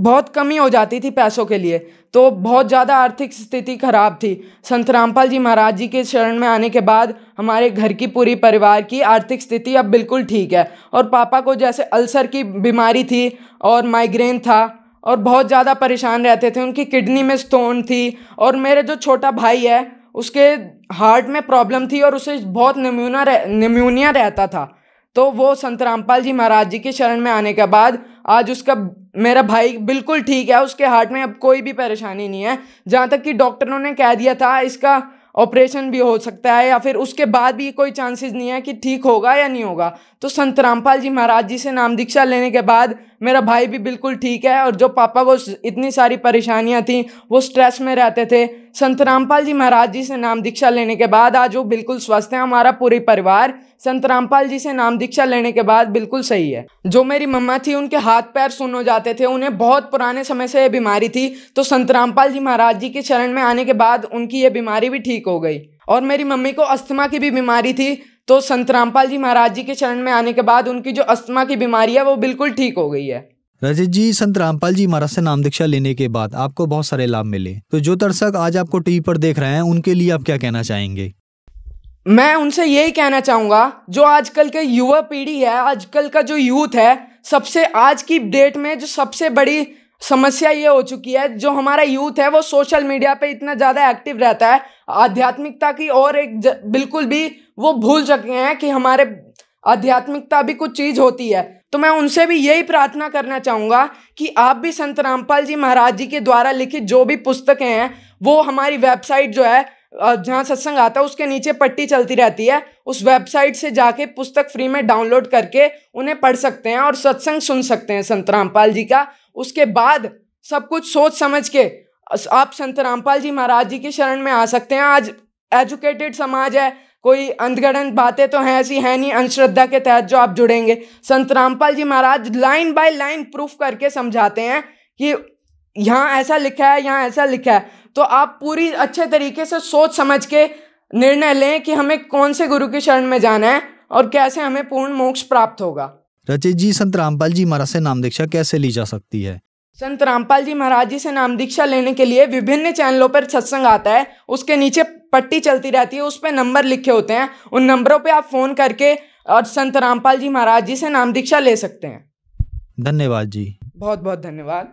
बहुत कमी हो जाती थी पैसों के लिए तो बहुत ज़्यादा आर्थिक स्थिति खराब थी संत रामपाल जी महाराज जी के शरण में आने के बाद हमारे घर की पूरी परिवार की आर्थिक स्थिति अब बिल्कुल ठीक है और पापा को जैसे अल्सर की बीमारी थी और माइग्रेन था और बहुत ज़्यादा परेशान रहते थे उनकी किडनी में स्टोन थी और मेरे जो छोटा भाई है उसके हार्ट में प्रॉब्लम थी और उसे बहुत निम्यूना रह, निम्यूनिया रहता था तो वो संत रामपाल जी महाराज जी के शरण में आने के बाद आज उसका मेरा भाई बिल्कुल ठीक है उसके हार्ट में अब कोई भी परेशानी नहीं है जहाँ तक कि डॉक्टरों ने कह दिया था इसका ऑपरेशन भी हो सकता है या फिर उसके बाद भी कोई चांसेस नहीं है कि ठीक होगा या नहीं होगा तो संत रामपाल जी महाराज जी से नाम दीक्षा लेने के बाद मेरा भाई भी बिल्कुल ठीक है और जो पापा को इतनी सारी परेशानियां थी वो स्ट्रेस में रहते थे संत रामपाल जी महाराज जी से नाम दीक्षा लेने के बाद आज वो बिल्कुल स्वस्थ है हमारा पूरी परिवार संत रामपाल जी से नाम दीक्षा लेने के बाद बिल्कुल सही है जो मेरी मम्मा थी उनके हाथ पैर सुन हो जाते थे उन्हें बहुत पुराने समय से ये बीमारी थी तो संत रामपाल जी महाराज जी के चरण में आने के बाद उनकी ये बीमारी भी ठीक हो गई और मेरी मम्मी को अस्थमा की भी बीमारी थी तो संत रामपाल जी महाराज जी के शरण में आने के बाद उनकी जो अस्थमा की बीमारी है वो बिल्कुल ठीक हो गई है रजित जी संत रामपाल जी महाराज से नाम दीक्षा लेने के बाद आपको बहुत सारे लाभ मिले तो जो दर्शक आज आपको टीवी पर देख रहे हैं उनके लिए आप क्या कहना चाहेंगे मैं उनसे यही कहना चाहूंगा जो आजकल के युवा पीढ़ी है आजकल का जो यूथ है सबसे आज की डेट में जो सबसे बड़ी समस्या ये हो चुकी है जो हमारा यूथ है वो सोशल मीडिया पे इतना ज़्यादा एक्टिव रहता है आध्यात्मिकता की और एक बिल्कुल भी वो भूल चुके हैं कि हमारे आध्यात्मिकता भी कुछ चीज़ होती है तो मैं उनसे भी यही प्रार्थना करना चाहूँगा कि आप भी संत रामपाल जी महाराज जी के द्वारा लिखित जो भी पुस्तकें हैं वो हमारी वेबसाइट जो है जहाँ सत्संग आता है उसके नीचे पट्टी चलती रहती है उस वेबसाइट से जाके पुस्तक फ्री में डाउनलोड करके उन्हें पढ़ सकते हैं और सत्संग सुन सकते हैं संत रामपाल जी का उसके बाद सब कुछ सोच समझ के आप संत रामपाल जी महाराज जी की शरण में आ सकते हैं आज एजुकेटेड समाज है कोई अंधगढ़ंत बातें तो हैं ऐसी हैं नहीं अंधश्रद्धा के तहत जो आप जुड़ेंगे Sant Rampal ji Maharaj line by line proof करके समझाते हैं कि यहाँ ऐसा लिखा है यहाँ ऐसा लिखा है तो आप पूरी अच्छे तरीके से सोच समझ के निर्णय लें कि हमें कौन से गुरु के शरण में जाना है और कैसे हमें पूर्ण मोक्ष प्राप्त होगा रचित जी संत रामपाल जी महाराज से नाम दीक्षा कैसे ली जा सकती है संत रामपाल जी महाराज जी से नाम दीक्षा लेने के लिए विभिन्न चैनलों पर सत्संग आता है उसके नीचे पट्टी चलती रहती है उस पर नंबर लिखे होते हैं उन नंबरों पर आप फ़ोन करके और संत रामपाल जी महाराज जी से नाम दीक्षा ले सकते हैं धन्यवाद जी बहुत बहुत धन्यवाद